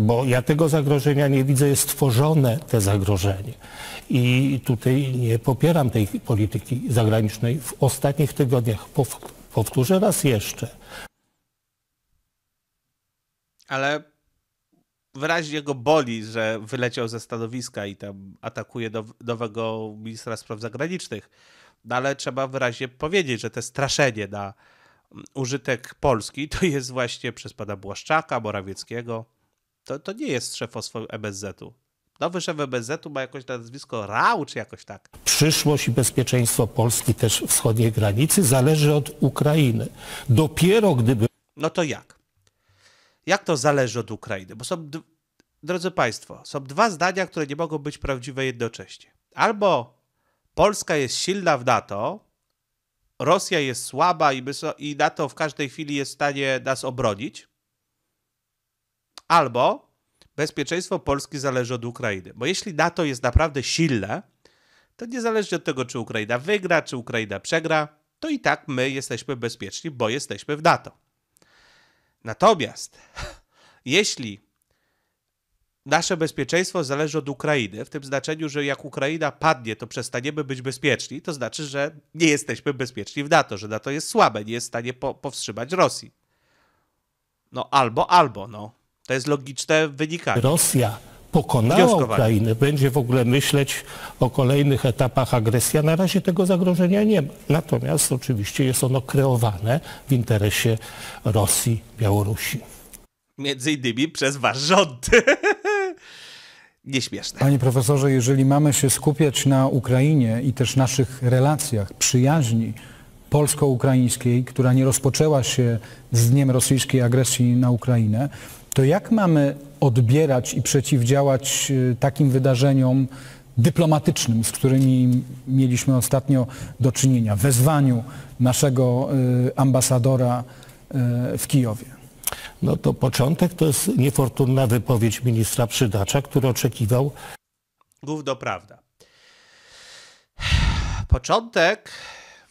Bo ja tego zagrożenia nie widzę, jest tworzone te zagrożenie. I tutaj nie popieram tej polityki zagranicznej. W ostatnich tygodniach, po Powtórzę raz jeszcze. Ale wyraźnie go boli, że wyleciał ze stanowiska i tam atakuje nowego ministra spraw zagranicznych. No ale trzeba wyraźnie powiedzieć, że te straszenie na mm, użytek Polski to jest właśnie przez pana Błaszczaka, Morawieckiego. To, to nie jest szefostwo MSZ-u nowy szef ebz ma jakoś nazwisko Rał, czy jakoś tak. Przyszłość i bezpieczeństwo Polski też wschodniej granicy zależy od Ukrainy. Dopiero gdyby... No to jak? Jak to zależy od Ukrainy? Bo są, drodzy Państwo, są dwa zdania, które nie mogą być prawdziwe jednocześnie. Albo Polska jest silna w NATO, Rosja jest słaba i, i NATO w każdej chwili jest w stanie nas obronić, albo bezpieczeństwo Polski zależy od Ukrainy. Bo jeśli NATO jest naprawdę silne, to niezależnie od tego, czy Ukraina wygra, czy Ukraina przegra, to i tak my jesteśmy bezpieczni, bo jesteśmy w NATO. Natomiast jeśli nasze bezpieczeństwo zależy od Ukrainy, w tym znaczeniu, że jak Ukraina padnie, to przestaniemy być bezpieczni, to znaczy, że nie jesteśmy bezpieczni w NATO, że NATO jest słabe, nie jest w stanie po powstrzymać Rosji. No albo, albo, no. To jest logiczne wynikanie. Rosja pokonała Ukrainę, będzie w ogóle myśleć o kolejnych etapach agresji, a na razie tego zagrożenia nie ma. Natomiast oczywiście jest ono kreowane w interesie Rosji, Białorusi. Między innymi przez wasz rząd. Nieśmieszne. Panie profesorze, jeżeli mamy się skupiać na Ukrainie i też naszych relacjach, przyjaźni, polsko-ukraińskiej, która nie rozpoczęła się z dniem rosyjskiej agresji na Ukrainę, to jak mamy odbierać i przeciwdziałać y, takim wydarzeniom dyplomatycznym, z którymi mieliśmy ostatnio do czynienia, wezwaniu naszego y, ambasadora y, w Kijowie? No to początek to jest niefortunna wypowiedź ministra Przydacza, który oczekiwał. do prawda. Początek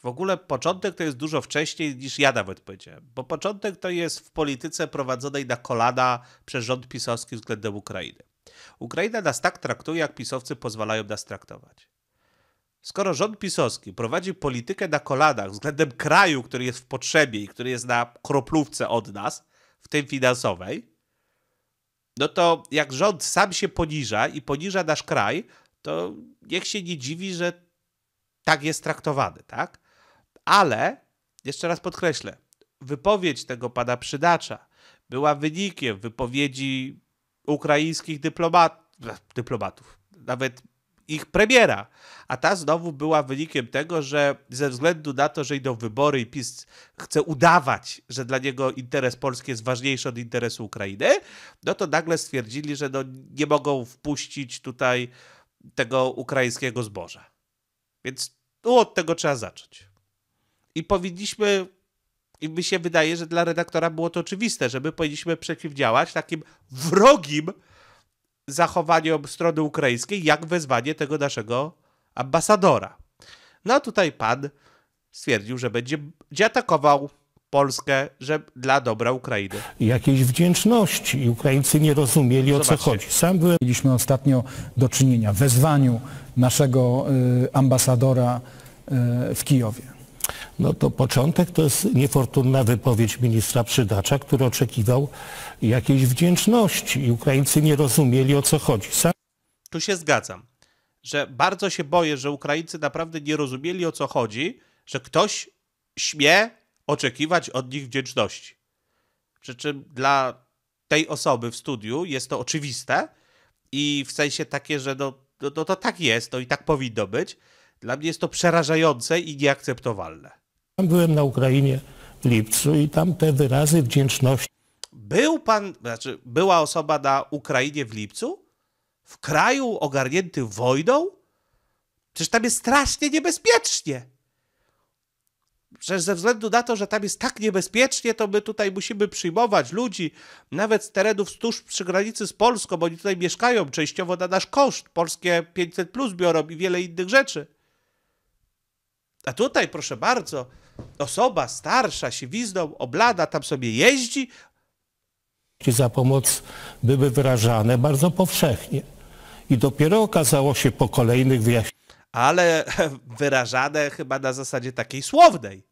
w ogóle początek to jest dużo wcześniej niż ja nawet powiedziałem, bo początek to jest w polityce prowadzonej na kolana przez rząd pisowski względem Ukrainy. Ukraina nas tak traktuje, jak pisowcy pozwalają nas traktować. Skoro rząd pisowski prowadzi politykę na kolanach względem kraju, który jest w potrzebie i który jest na kroplówce od nas, w tym finansowej, no to jak rząd sam się poniża i poniża nasz kraj, to niech się nie dziwi, że tak jest traktowany, tak? ale jeszcze raz podkreślę, wypowiedź tego pana przydacza była wynikiem wypowiedzi ukraińskich dyplomat, dyplomatów, nawet ich premiera, a ta znowu była wynikiem tego, że ze względu na to, że idą wybory i PiS chce udawać, że dla niego interes Polski jest ważniejszy od interesu Ukrainy, no to nagle stwierdzili, że no nie mogą wpuścić tutaj tego ukraińskiego zboża. Więc tu no, od tego trzeba zacząć. I powinniśmy, i mi się wydaje, że dla redaktora było to oczywiste, że my powinniśmy przeciwdziałać takim wrogim zachowaniom strony ukraińskiej, jak wezwanie tego naszego ambasadora. No a tutaj pan stwierdził, że będzie atakował Polskę, że dla dobra Ukrainy. Jakiejś wdzięczności. Ukraińcy nie rozumieli Zobaczcie. o co chodzi. Sam byłem... Mieliśmy ostatnio do czynienia wezwaniu naszego y, ambasadora y, w Kijowie. No to początek to jest niefortunna wypowiedź ministra Przydacza, który oczekiwał jakiejś wdzięczności i Ukraińcy nie rozumieli o co chodzi. Sam... Tu się zgadzam, że bardzo się boję, że Ukraińcy naprawdę nie rozumieli o co chodzi, że ktoś śmie oczekiwać od nich wdzięczności. Przy czym dla tej osoby w studiu jest to oczywiste i w sensie takie, że no, no, no to tak jest, to no i tak powinno być. Dla mnie jest to przerażające i nieakceptowalne. Tam byłem na Ukrainie w lipcu i tam te wyrazy wdzięczności. Był pan, znaczy była osoba na Ukrainie w lipcu? W kraju ogarnięty wojną? Przecież tam jest strasznie niebezpiecznie. Przecież ze względu na to, że tam jest tak niebezpiecznie, to my tutaj musimy przyjmować ludzi, nawet z terenów tuż przy granicy z Polską, bo oni tutaj mieszkają częściowo na nasz koszt. Polskie 500 plus biorą i wiele innych rzeczy. A tutaj, proszę bardzo, osoba starsza, siwizną, oblada, tam sobie jeździ. Za pomoc były wyrażane bardzo powszechnie. I dopiero okazało się po kolejnych wyjaśnieniach. Ale wyrażane chyba na zasadzie takiej słownej.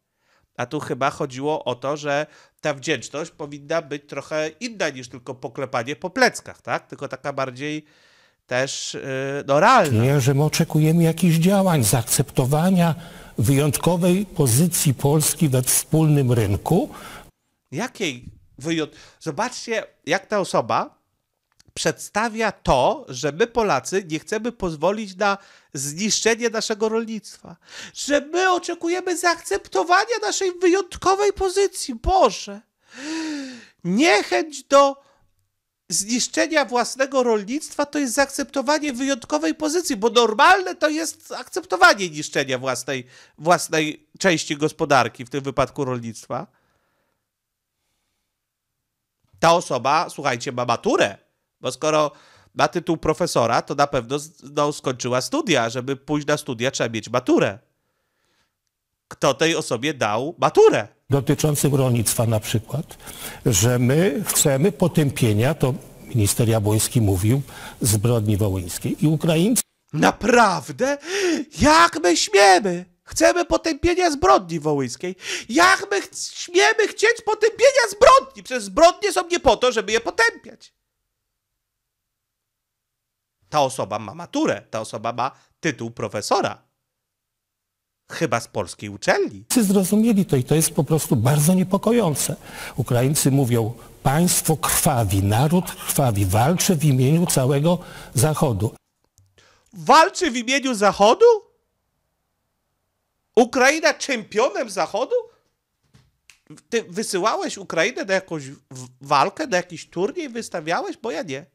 A tu chyba chodziło o to, że ta wdzięczność powinna być trochę inna niż tylko poklepanie po pleckach, tak? Tylko taka bardziej też yy, no, Nie, że my oczekujemy jakichś działań, zaakceptowania wyjątkowej pozycji Polski we wspólnym rynku. Jakiej wyjąt... Zobaczcie, jak ta osoba przedstawia to, że my Polacy nie chcemy pozwolić na zniszczenie naszego rolnictwa, że my oczekujemy zaakceptowania naszej wyjątkowej pozycji. Boże! Niechęć do zniszczenia własnego rolnictwa to jest zaakceptowanie wyjątkowej pozycji, bo normalne to jest akceptowanie niszczenia własnej, własnej części gospodarki, w tym wypadku rolnictwa. Ta osoba, słuchajcie, ma maturę, bo skoro ma tytuł profesora, to na pewno no, skończyła studia. Żeby pójść na studia, trzeba mieć maturę kto tej osobie dał maturę. Dotyczącym rolnictwa na przykład, że my chcemy potępienia, to minister Jabłoński mówił, zbrodni wołyńskiej i Ukraińcy. Naprawdę? Jak my śmiemy? Chcemy potępienia zbrodni wołyńskiej. Jak my ch śmiemy chcieć potępienia zbrodni? Przecież zbrodnie są nie po to, żeby je potępiać. Ta osoba ma maturę, ta osoba ma tytuł profesora chyba z polskiej uczelni. Zrozumieli to i to jest po prostu bardzo niepokojące. Ukraińcy mówią, państwo krwawi, naród krwawi, walczy w imieniu całego Zachodu. Walczy w imieniu Zachodu? Ukraina czempionem Zachodu? Ty wysyłałeś Ukrainę na jakąś walkę, na jakiś turniej, wystawiałeś? Bo ja nie.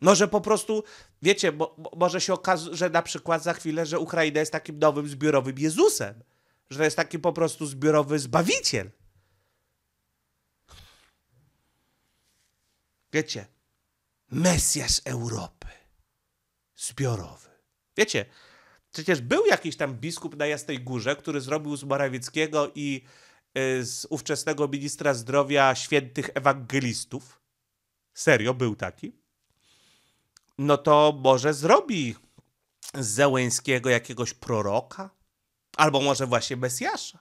No, że po prostu, wiecie, bo, bo może się okazać, że na przykład za chwilę, że Ukraina jest takim nowym zbiorowym Jezusem, że to jest taki po prostu zbiorowy Zbawiciel. Wiecie, Mesjasz Europy. Zbiorowy. Wiecie, przecież był jakiś tam biskup na Jasnej Górze, który zrobił z Morawieckiego i y, z ówczesnego ministra zdrowia świętych ewangelistów. Serio, był taki no to może zrobi z Zełęskiego jakiegoś proroka, albo może właśnie Mesjasza.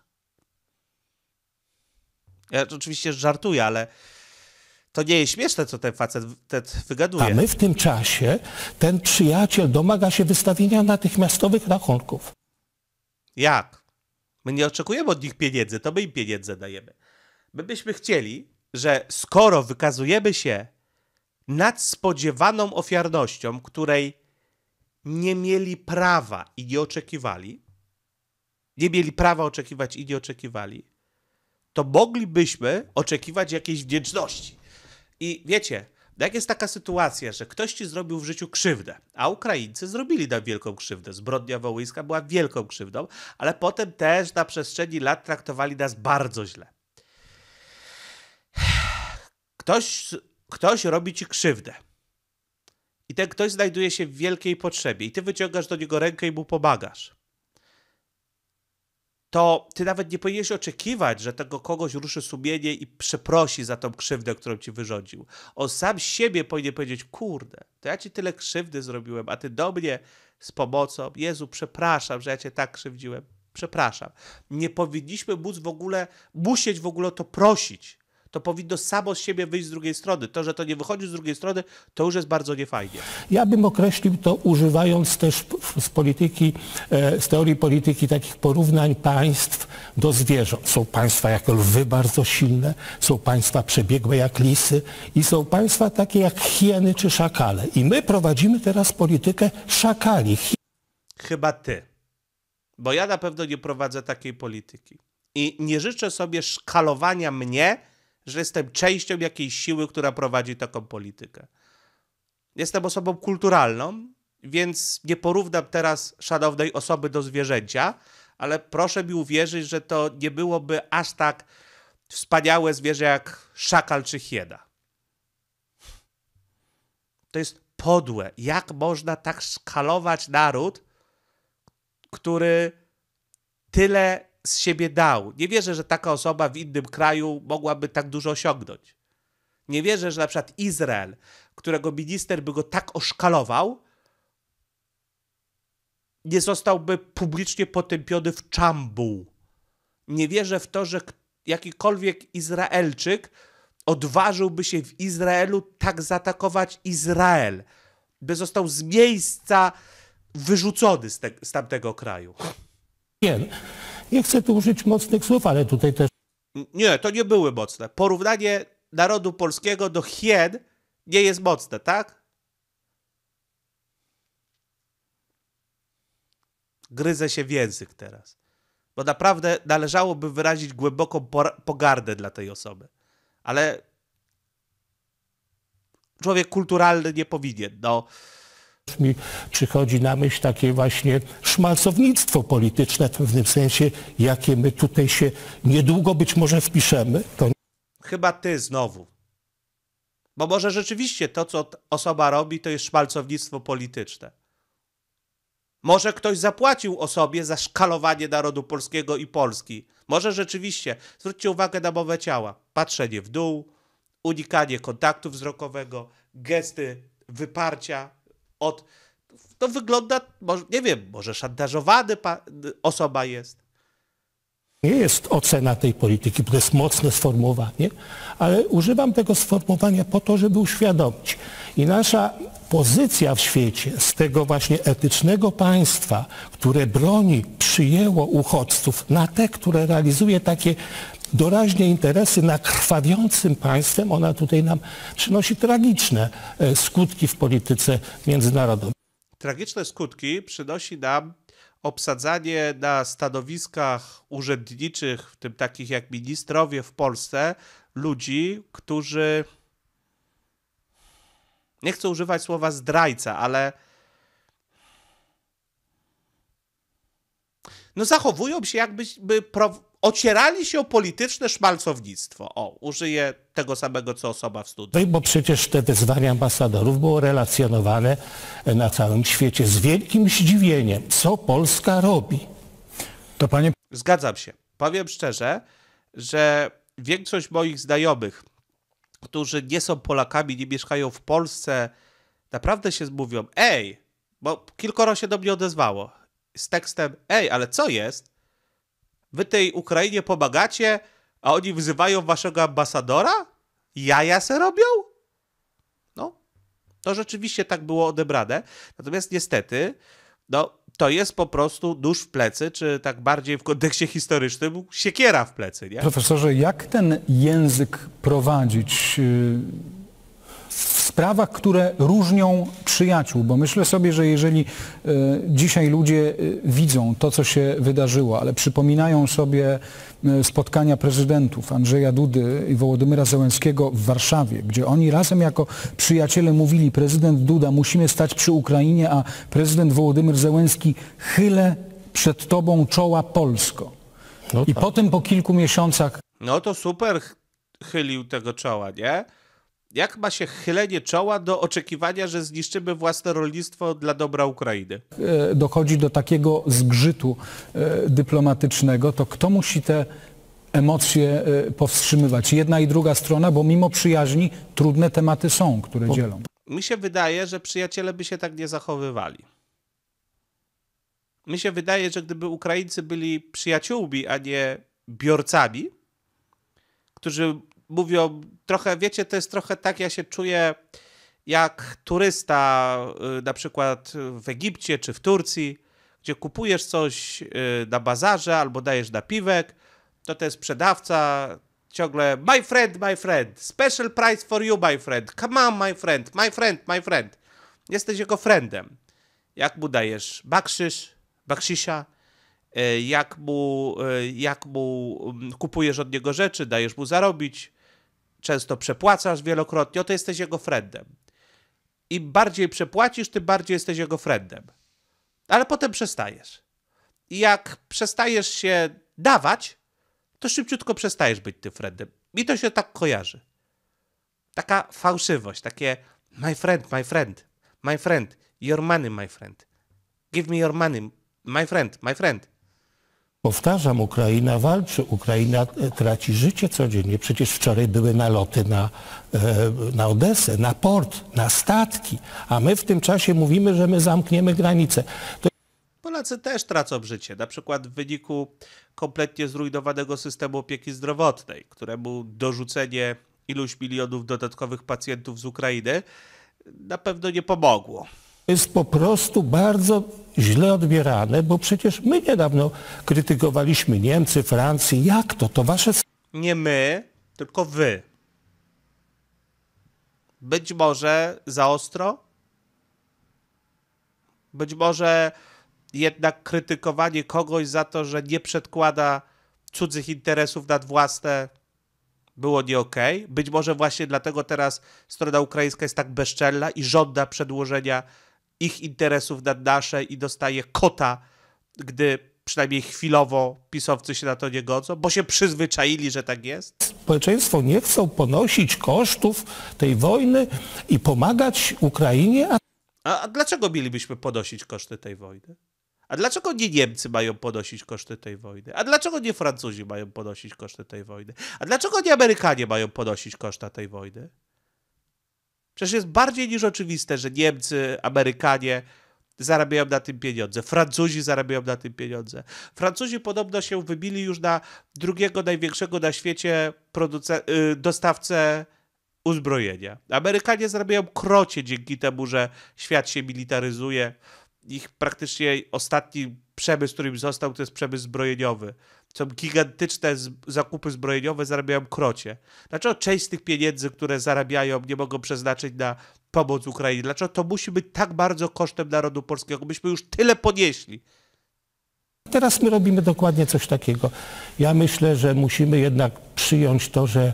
Ja oczywiście żartuję, ale to nie jest śmieszne, co ten facet ten wygaduje. A my w tym czasie, ten przyjaciel domaga się wystawienia natychmiastowych rachunków. Jak? My nie oczekujemy od nich pieniędzy, to my im pieniędzy dajemy. My byśmy chcieli, że skoro wykazujemy się nadspodziewaną ofiarnością, której nie mieli prawa i nie oczekiwali, nie mieli prawa oczekiwać i nie oczekiwali, to moglibyśmy oczekiwać jakiejś wdzięczności. I wiecie, jak jest taka sytuacja, że ktoś ci zrobił w życiu krzywdę, a Ukraińcy zrobili nam wielką krzywdę. Zbrodnia wołyńska była wielką krzywdą, ale potem też na przestrzeni lat traktowali nas bardzo źle. Ktoś ktoś robi ci krzywdę. I ten ktoś znajduje się w wielkiej potrzebie, i ty wyciągasz do niego rękę i mu pomagasz. To ty nawet nie powinieneś oczekiwać, że tego kogoś ruszy sumienie i przeprosi za tą krzywdę, którą ci wyrządził. On sam siebie powinien powiedzieć: Kurde, to ja ci tyle krzywdy zrobiłem, a ty do mnie z pomocą. Jezu, przepraszam, że ja cię tak krzywdziłem. Przepraszam. Nie powinniśmy móc w ogóle, musieć w ogóle o to prosić to powinno samo z siebie wyjść z drugiej strony. To, że to nie wychodzi z drugiej strony, to już jest bardzo niefajnie. Ja bym określił to używając też z polityki, e, z teorii polityki takich porównań państw do zwierząt. Są państwa jak lwy bardzo silne, są państwa przebiegłe jak lisy i są państwa takie jak hieny czy szakale. I my prowadzimy teraz politykę szakali. Chyba ty. Bo ja na pewno nie prowadzę takiej polityki. I nie życzę sobie szkalowania mnie że jestem częścią jakiejś siły, która prowadzi taką politykę. Jestem osobą kulturalną, więc nie porównam teraz szanownej osoby do zwierzęcia, ale proszę mi uwierzyć, że to nie byłoby aż tak wspaniałe zwierzę jak szakal czy hiena. To jest podłe. Jak można tak skalować naród, który tyle z siebie dał. Nie wierzę, że taka osoba w innym kraju mogłaby tak dużo osiągnąć. Nie wierzę, że na przykład Izrael, którego minister by go tak oszkalował, nie zostałby publicznie potępiony w czambuł. Nie wierzę w to, że jakikolwiek Izraelczyk odważyłby się w Izraelu tak zaatakować Izrael, by został z miejsca wyrzucony z, te, z tamtego kraju. Nie. Nie chcę tu użyć mocnych słów, ale tutaj też. Nie, to nie były mocne. Porównanie narodu polskiego do hien nie jest mocne, tak? Gryzę się w język teraz. Bo naprawdę należałoby wyrazić głęboką pogardę dla tej osoby. Ale człowiek kulturalny nie powinien. No mi przychodzi na myśl takie właśnie szmalcownictwo polityczne w pewnym sensie, jakie my tutaj się niedługo być może wpiszemy. To... Chyba ty znowu. Bo może rzeczywiście to, co osoba robi, to jest szmalcownictwo polityczne. Może ktoś zapłacił osobie za szkalowanie narodu polskiego i Polski. Może rzeczywiście. Zwróćcie uwagę na mowę ciała. Patrzenie w dół, unikanie kontaktu wzrokowego, gesty wyparcia, od. To wygląda, nie wiem, może szantażowany osoba jest. Nie jest ocena tej polityki, to jest mocne sformułowanie, ale używam tego sformułowania po to, żeby uświadomić. I nasza pozycja w świecie z tego właśnie etycznego państwa, które broni, przyjęło uchodźców, na te, które realizuje takie doraźnie interesy na krwawiącym państwem, ona tutaj nam przynosi tragiczne e, skutki w polityce międzynarodowej. Tragiczne skutki przynosi nam obsadzanie na stanowiskach urzędniczych, w tym takich jak ministrowie w Polsce, ludzi, którzy nie chcę używać słowa zdrajca, ale no zachowują się jakby by pro, ocierali się o polityczne szmalcownictwo. O, użyję tego samego, co osoba w studiu. No bo przecież te wezwania ambasadorów było relacjonowane na całym świecie z wielkim zdziwieniem. Co Polska robi? To panie... Zgadzam się. Powiem szczerze, że większość moich znajomych, którzy nie są Polakami, nie mieszkają w Polsce, naprawdę się zmówią, ej, bo kilkoro się do mnie odezwało z tekstem, ej, ale co jest? Wy tej Ukrainie pomagacie, a oni wzywają waszego ambasadora? Jaja se robią? No, to rzeczywiście tak było odebrane. Natomiast niestety, no, to jest po prostu dusz w plecy, czy tak bardziej w kontekście historycznym, siekiera w plecy. Nie? Profesorze, jak ten język prowadzić? Y, sprawach, które różnią przyjaciół, bo myślę sobie, że jeżeli e, dzisiaj ludzie e, widzą to, co się wydarzyło, ale przypominają sobie e, spotkania prezydentów Andrzeja Dudy i Wołodymyra Zełenskiego w Warszawie, gdzie oni razem jako przyjaciele mówili, prezydent Duda, musimy stać przy Ukrainie, a prezydent Wołodymyr Zełenski chyle przed tobą czoła Polsko. No tak. I potem po kilku miesiącach... No to super, chylił tego czoła, nie? jak ma się chylenie czoła do oczekiwania, że zniszczymy własne rolnictwo dla dobra Ukrainy? E, dochodzi do takiego zgrzytu e, dyplomatycznego, to kto musi te emocje e, powstrzymywać? Jedna i druga strona, bo mimo przyjaźni trudne tematy są, które dzielą. Mi się wydaje, że przyjaciele by się tak nie zachowywali. Mi się wydaje, że gdyby Ukraińcy byli przyjaciółmi, a nie biorcami, którzy mówią trochę, wiecie, to jest trochę tak, ja się czuję jak turysta y, na przykład w Egipcie czy w Turcji, gdzie kupujesz coś y, na bazarze albo dajesz na piwek, to ten sprzedawca ciągle my friend, my friend, special price for you, my friend, come on, my friend, my friend, my friend. Jesteś jego friendem. Jak mu dajesz bakszysz, baksisza, y, jak mu, jak mu mm, kupujesz od niego rzeczy, dajesz mu zarobić, często przepłacasz wielokrotnie, to jesteś jego friendem. Im bardziej przepłacisz, tym bardziej jesteś jego friendem. Ale potem przestajesz. I jak przestajesz się dawać, to szybciutko przestajesz być tym friendem. Mi to się tak kojarzy. Taka fałszywość, takie my friend, my friend, my friend, your money, my friend. Give me your money, my friend, my friend. Powtarzam, Ukraina walczy, Ukraina e, traci życie codziennie. Przecież wczoraj były naloty na, e, na Odesę, na port, na statki, a my w tym czasie mówimy, że my zamkniemy granice. To... Polacy też tracą życie, na przykład w wyniku kompletnie zrujnowanego systemu opieki zdrowotnej, któremu dorzucenie iluś milionów dodatkowych pacjentów z Ukrainy na pewno nie pomogło jest po prostu bardzo źle odbierane, bo przecież my niedawno krytykowaliśmy Niemcy, Francję. Jak to? To wasze... Nie my, tylko wy. Być może za ostro? Być może jednak krytykowanie kogoś za to, że nie przedkłada cudzych interesów nad własne było nie okay. Być może właśnie dlatego teraz strona ukraińska jest tak bezczelna i żąda przedłożenia ich interesów nad nasze i dostaje kota, gdy przynajmniej chwilowo pisowcy się na to nie godzą, bo się przyzwyczaili, że tak jest? Społeczeństwo nie chcą ponosić kosztów tej wojny i pomagać Ukrainie. A, a, a dlaczego mielibyśmy ponosić koszty tej wojny? A dlaczego nie Niemcy mają ponosić koszty tej wojny? A dlaczego nie Francuzi mają ponosić koszty tej wojny? A dlaczego nie Amerykanie mają ponosić koszta tej wojny? Przecież jest bardziej niż oczywiste, że Niemcy, Amerykanie zarabiają na tym pieniądze, Francuzi zarabiają na tym pieniądze. Francuzi podobno się wybili już na drugiego największego na świecie produce- y, dostawcę uzbrojenia. Amerykanie zarabiają krocie dzięki temu, że świat się militaryzuje. Ich praktycznie ostatni przemysł, którym został, to jest przemysł zbrojeniowy co gigantyczne zakupy zbrojeniowe zarabiają krocie. Dlaczego część z tych pieniędzy, które zarabiają, nie mogą przeznaczyć na pomoc Ukrainie? Dlaczego to musi być tak bardzo kosztem narodu polskiego? Myśmy już tyle podnieśli. Teraz my robimy dokładnie coś takiego. Ja myślę, że musimy jednak przyjąć to, że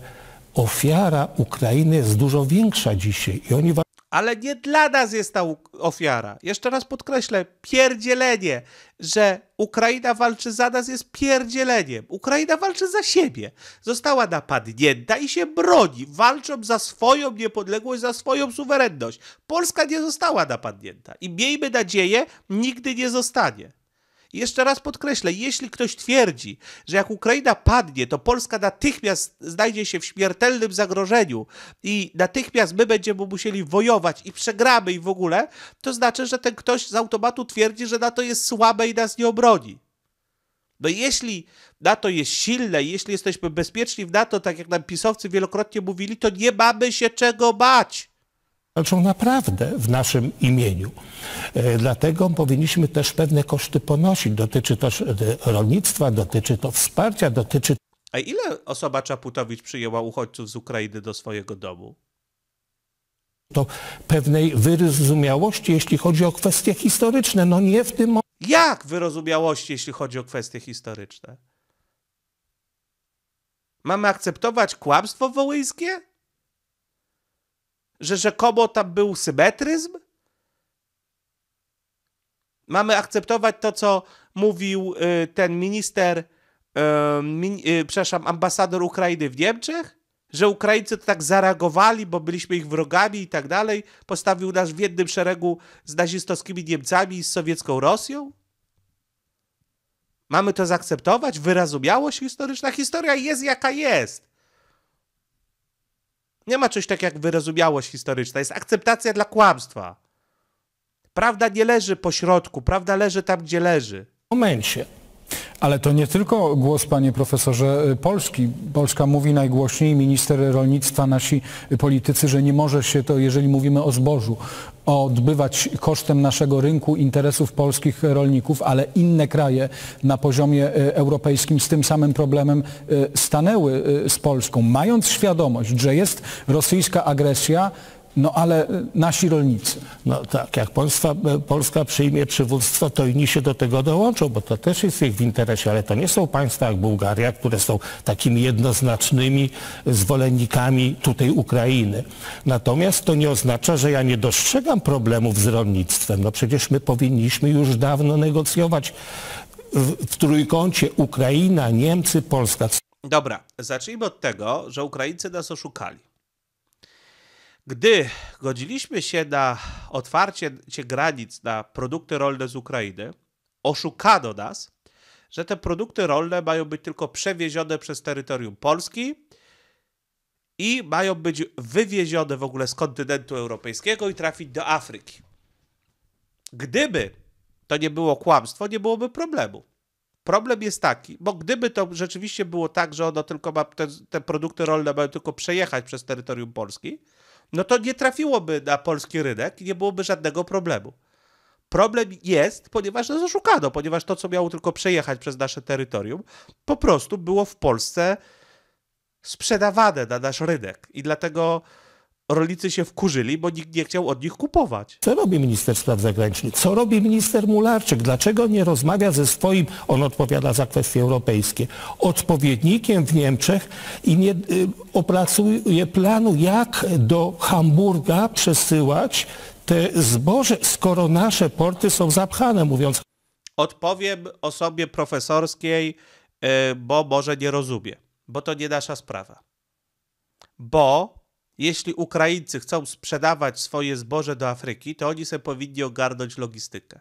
ofiara Ukrainy jest dużo większa dzisiaj i oni ale nie dla nas jest ta ofiara. Jeszcze raz podkreślę, pierdzielenie, że Ukraina walczy za nas jest pierdzieleniem. Ukraina walczy za siebie. Została napadnięta i się broni. Walczą za swoją niepodległość, za swoją suwerenność. Polska nie została napadnięta i miejmy nadzieję, nigdy nie zostanie jeszcze raz podkreślę, jeśli ktoś twierdzi, że jak Ukraina padnie, to Polska natychmiast znajdzie się w śmiertelnym zagrożeniu i natychmiast my będziemy musieli wojować i przegramy i w ogóle, to znaczy, że ten ktoś z automatu twierdzi, że NATO jest słabe i nas nie obroni. No jeśli NATO jest silne, jeśli jesteśmy bezpieczni w NATO, tak jak nam pisowcy wielokrotnie mówili, to nie mamy się czego bać walczą znaczy, naprawdę w naszym imieniu. E, dlatego powinniśmy też pewne koszty ponosić. Dotyczy to e, rolnictwa, dotyczy to wsparcia, dotyczy... A ile osoba Czaputowicz przyjęła uchodźców z Ukrainy do swojego domu? To pewnej wyrozumiałości, jeśli chodzi o kwestie historyczne. No nie w tym... Jak wyrozumiałości, jeśli chodzi o kwestie historyczne? Mamy akceptować kłamstwo wołyńskie? że rzekomo tam był symetryzm? Mamy akceptować to, co mówił y, ten minister, min, y, przepraszam, ambasador Ukrainy w Niemczech? Że Ukraińcy to tak zareagowali, bo byliśmy ich wrogami i tak dalej. Postawił nas w jednym szeregu z nazistowskimi Niemcami i z sowiecką Rosją? Mamy to zaakceptować? Wyrazumiałość historyczna? Historia jest jaka jest. Nie ma czegoś takiego jak wyrozumiałość historyczna, jest akceptacja dla kłamstwa. Prawda nie leży po środku, prawda leży tam, gdzie leży. W momencie, ale to nie tylko głos, panie profesorze, y, Polski. Polska mówi najgłośniej, minister rolnictwa, nasi politycy, że nie może się to, jeżeli mówimy o zbożu, odbywać kosztem naszego rynku interesów polskich rolników, ale inne kraje na poziomie y, europejskim z tym samym problemem y, stanęły z Polską. Mając świadomość, że jest rosyjska agresja, no ale e, nasi rolnicy. No tak, jak Polska, e, Polska przyjmie przywództwo, to inni się do tego dołączą, bo to też jest ich w interesie, ale to nie są państwa jak Bułgaria, które są takimi jednoznacznymi zwolennikami tutaj Ukrainy. Natomiast to nie oznacza, że ja nie dostrzegam problemów z rolnictwem. No przecież my powinniśmy już dawno negocjować w, w trójkącie Ukraina, Niemcy, Polska. Dobra, zacznijmy od tego, że Ukraińcy nas oszukali. Gdy godziliśmy się na otwarcie granic na produkty rolne z Ukrainy, oszukano nas, że te produkty rolne mają być tylko przewiezione przez terytorium Polski i mają być wywiezione w ogóle z kontynentu europejskiego i trafić do Afryki. Gdyby to nie było kłamstwo, nie byłoby problemu. Problem jest taki, bo gdyby to rzeczywiście było tak, że ono tylko ma te, te produkty rolne mają tylko przejechać przez terytorium Polski, no to nie trafiłoby na polski rynek i nie byłoby żadnego problemu. Problem jest, ponieważ to no oszukano, ponieważ to, co miało tylko przejechać przez nasze terytorium, po prostu było w Polsce sprzedawane na nasz rynek. I dlatego rolnicy się wkurzyli, bo nikt nie chciał od nich kupować. Co robi minister spraw zagranicznych? Co robi minister Mularczyk? Dlaczego nie rozmawia ze swoim, on odpowiada za kwestie europejskie, odpowiednikiem w Niemczech i nie y, opracuje planu, jak do Hamburga przesyłać te zboże, skoro nasze porty są zapchane, mówiąc. Odpowiem osobie profesorskiej, y, bo może nie rozumie, bo to nie nasza sprawa. Bo jeśli Ukraińcy chcą sprzedawać swoje zboże do Afryki, to oni sobie powinni ogarnąć logistykę.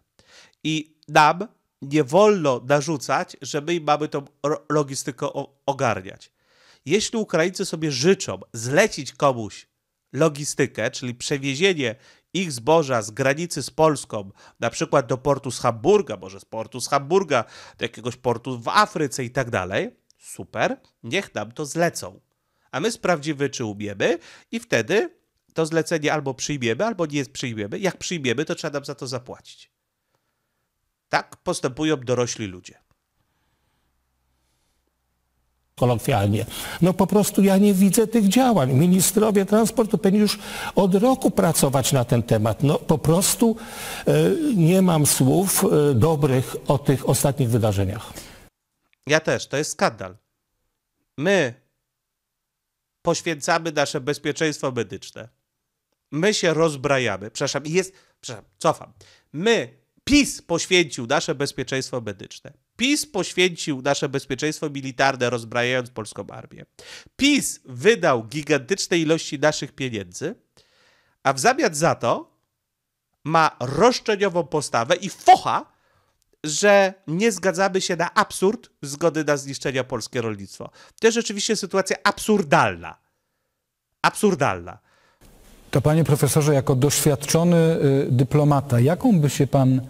I nam nie wolno narzucać, że my mamy tą logistykę ogarniać. Jeśli Ukraińcy sobie życzą zlecić komuś logistykę, czyli przewiezienie ich zboża z granicy z Polską, na przykład do portu z Hamburga, może z portu z Hamburga, do jakiegoś portu w Afryce i tak dalej, super, niech nam to zlecą a my sprawdzimy, czy umiemy i wtedy to zlecenie albo przyjmiemy, albo nie przyjmiemy. Jak przyjmiemy, to trzeba nam za to zapłacić. Tak postępują dorośli ludzie. Kolokwialnie. No po prostu ja nie widzę tych działań. Ministrowie transportu powinni już od roku pracować na ten temat. No po prostu y, nie mam słów y, dobrych o tych ostatnich wydarzeniach. Ja też, to jest skandal. My poświęcamy nasze bezpieczeństwo medyczne. My się rozbrajamy. Przepraszam, jest. Przepraszam, cofam. My, PiS poświęcił nasze bezpieczeństwo medyczne. PiS poświęcił nasze bezpieczeństwo militarne, rozbrajając polską armię. PiS wydał gigantyczne ilości naszych pieniędzy, a w zamian za to ma roszczeniową postawę i focha że nie zgadzamy się na absurd zgody na zniszczenia polskie rolnictwo. To jest rzeczywiście sytuacja absurdalna. Absurdalna. To panie profesorze, jako doświadczony y, dyplomata, jaką by się pan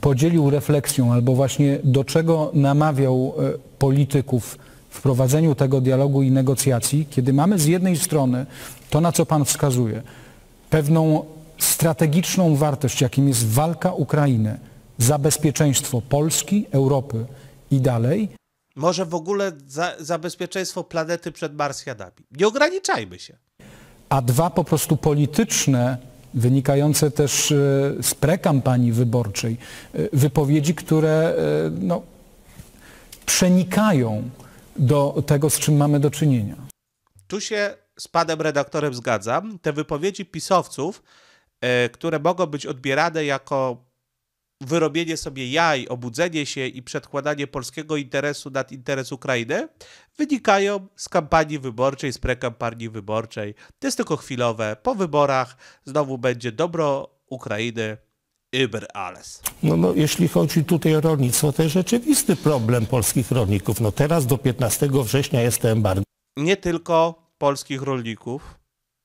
podzielił refleksją, albo właśnie do czego namawiał y, polityków w prowadzeniu tego dialogu i negocjacji, kiedy mamy z jednej strony to, na co Pan wskazuje, pewną strategiczną wartość, jakim jest walka Ukrainy za bezpieczeństwo Polski, Europy i dalej. Może w ogóle za, za bezpieczeństwo planety przed Marsjanami. Nie ograniczajmy się. A dwa po prostu polityczne wynikające też e, z prekampanii wyborczej, e, wypowiedzi, które e, no, przenikają do tego, z czym mamy do czynienia. Tu się z panem redaktorem zgadzam. Te wypowiedzi pisowców, które mogą być odbierane jako wyrobienie sobie jaj, obudzenie się i przedkładanie polskiego interesu nad interes Ukrainy wynikają z kampanii wyborczej, z prekampanii wyborczej. To jest tylko chwilowe. Po wyborach znowu będzie dobro Ukrainy. Über alles. No, no, jeśli chodzi tutaj o rolnictwo, to jest rzeczywisty problem polskich rolników. No teraz do 15 września jest to embargo. Nie tylko polskich rolników,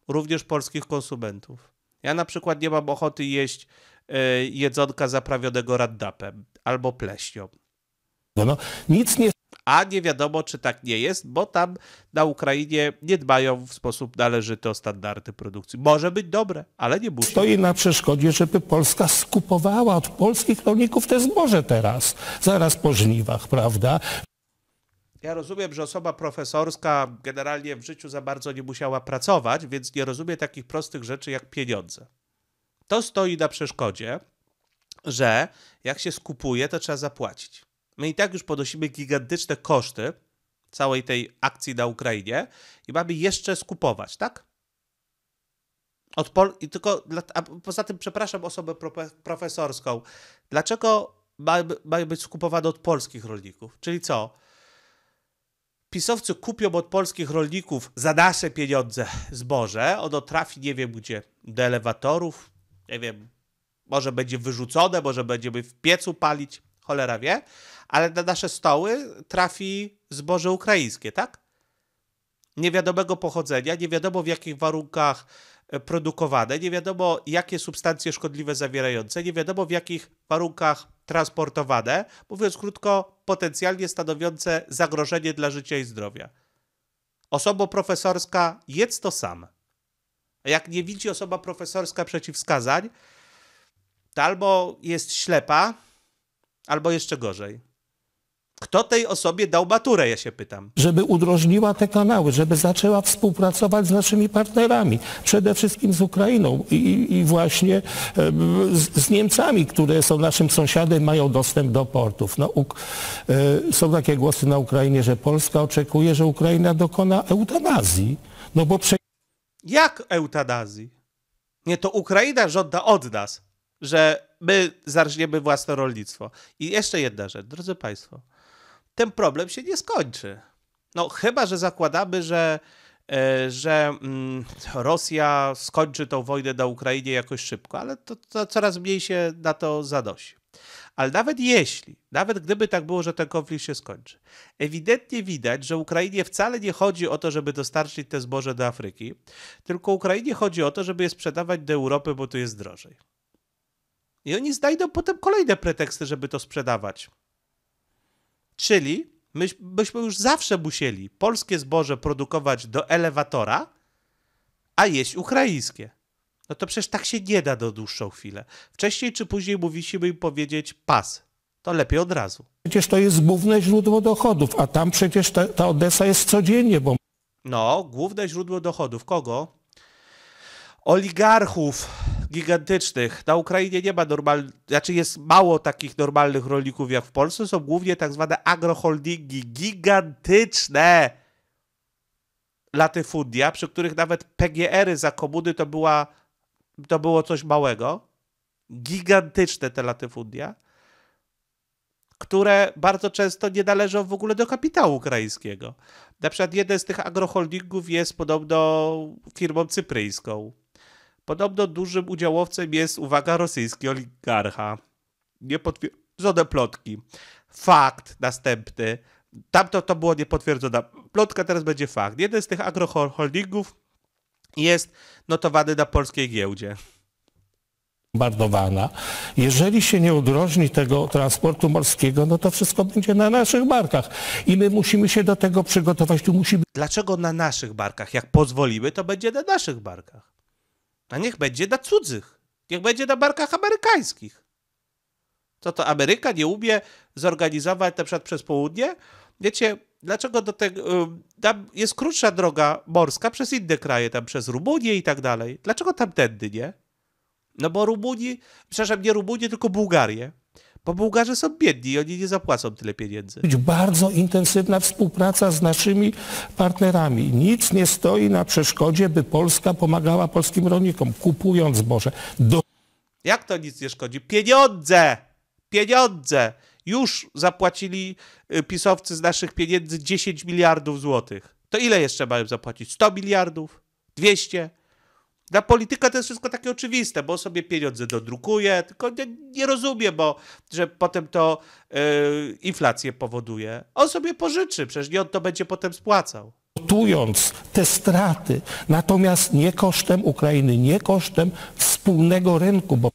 również polskich konsumentów. Ja na przykład nie mam ochoty jeść Y, jedzonka zaprawionego raddapem albo pleśnią. No, no, nic nie a nie wiadomo, czy tak nie jest, bo tam na Ukrainie nie dbają w sposób należyty o standardy produkcji. Może być dobre, ale nie musi. Stoi na przeszkodzie, żeby Polska skupowała od polskich rolników te zboże teraz, zaraz po żniwach, prawda? Ja rozumiem, że osoba profesorska generalnie w życiu za bardzo nie musiała pracować, więc nie rozumie takich prostych rzeczy jak pieniądze. To stoi na przeszkodzie, że jak się skupuje, to trzeba zapłacić. My i tak już podosimy gigantyczne koszty całej tej akcji na Ukrainie i mamy jeszcze skupować, tak? Odpol- i tylko dla- a poza tym, przepraszam osobę profesorską, dlaczego mają być skupowane od polskich rolników? Czyli co? pisowcy kupią od polskich rolników za nasze pieniądze zboże, ono trafi nie wiem gdzie, do elewatorów, nie wiem, może będzie wyrzucone, może będziemy w piecu palić, cholera wie, ale na nasze stoły trafi zboże ukraińskie, tak? Niewiadomego pochodzenia, nie wiadomo w jakich warunkach e, produkowane, nie wiadomo jakie substancje szkodliwe zawierające, nie wiadomo w jakich warunkach transportowane, mówiąc krótko, potencjalnie stanowiące zagrożenie dla życia i zdrowia. Osoba profesorska jedz to sam. Jak nie widzi osoba profesorska przeciwwskazań, to albo jest ślepa, albo jeszcze gorzej. Kto tej osobie dał baturę, ja się pytam. Żeby udrożniła te kanały, żeby zaczęła współpracować z naszymi partnerami, przede wszystkim z Ukrainą i, i właśnie e, z, z, Niemcami, które są naszym sąsiadem, mają dostęp do portów. No, u, e, są takie głosy na Ukrainie, że Polska oczekuje, że Ukraina dokona eutanazji, no bo prze... Jak eutanazji? Nie, to Ukraina żąda od nas, że my zarżniemy własne rolnictwo. I jeszcze jedna rzecz, drodzy Państwo. Ten problem się nie skończy. No, chyba, że zakładamy, że, e, że mm, Rosja skończy tą wojnę na Ukrainie jakoś szybko, ale to, to coraz mniej się na to zadosi. Ale nawet jeśli, nawet gdyby tak było, że ten konflikt się skończy, ewidentnie widać, że Ukrainie wcale nie chodzi o to, żeby dostarczyć te zboże do Afryki, tylko Ukrainie chodzi o to, żeby je sprzedawać do Europy, bo tu jest drożej. I oni znajdą potem kolejne preteksty, żeby to sprzedawać. Czyli my, już zawsze musieli polskie zboże produkować do elewatora, a jeść ukraińskie. No to przecież tak się nie da do dłuższą chwilę. Wcześniej czy później musimy im powiedzieć pas. To lepiej od razu. Przecież to jest główne źródło dochodów, a tam przecież ta, ta Odessa jest codziennie, bo... No, główne źródło dochodów. Kogo? Oligarchów gigantycznych. Na Ukrainie nie ma normalnych, znaczy jest mało takich normalnych rolników jak w Polsce. Są głównie tak zwane agroholdingi gigantyczne latyfundia, przy których nawet PGR-y za komuny to była to było coś małego, gigantyczne te latyfundia, które bardzo często nie należą w ogóle do kapitału ukraińskiego. Na przykład jeden z tych agroholdingów jest podobno firmą cypryjską. Podobno dużym udziałowcem jest, uwaga, rosyjski oligarcha. Niepotwierdzone plotki. Fakt następny. Tamto to było niepotwierdzone. plotka, teraz będzie fakt. Jeden z tych agroholdingów jest notowany na polskiej giełdzie bombardowana. Jeżeli się nie udrożni tego transportu morskiego, no to wszystko będzie na naszych barkach i my musimy się do tego przygotować. Tu musi być... Dlaczego na naszych barkach? Jak pozwolimy, to będzie na naszych barkach. A niech będzie na cudzych. Niech będzie na barkach amerykańskich. Co to Ameryka nie umie zorganizować na przykład przez południe? Wiecie, dlaczego do tego. Y, tam jest krótsza droga morska przez inne kraje, tam przez Rumunię i tak dalej. Dlaczego tamtędy nie? No bo Rumunii, przepraszam, nie Rumunię, tylko Bułgarię. Bo Bułgarzy są biedni i oni nie zapłacą tyle pieniędzy. Bardzo intensywna współpraca z naszymi partnerami. Nic nie stoi na przeszkodzie, by Polska pomagała polskim rolnikom, kupując zboże. Do... Jak to nic nie szkodzi? Pieniądze! Pieniądze! Już zapłacili y, pisowcy z naszych pieniędzy 10 miliardów złotych. To ile jeszcze mają zapłacić? 100 miliardów? 200? Dla polityka to jest wszystko takie oczywiste, bo sobie pieniądze dodrukuje, tylko nie, nie rozumie, bo że potem to yy, inflację powoduje. On sobie pożyczy, przecież nie on to będzie potem spłacał Gotując te straty, natomiast nie kosztem Ukrainy, nie kosztem wspólnego rynku. Bo...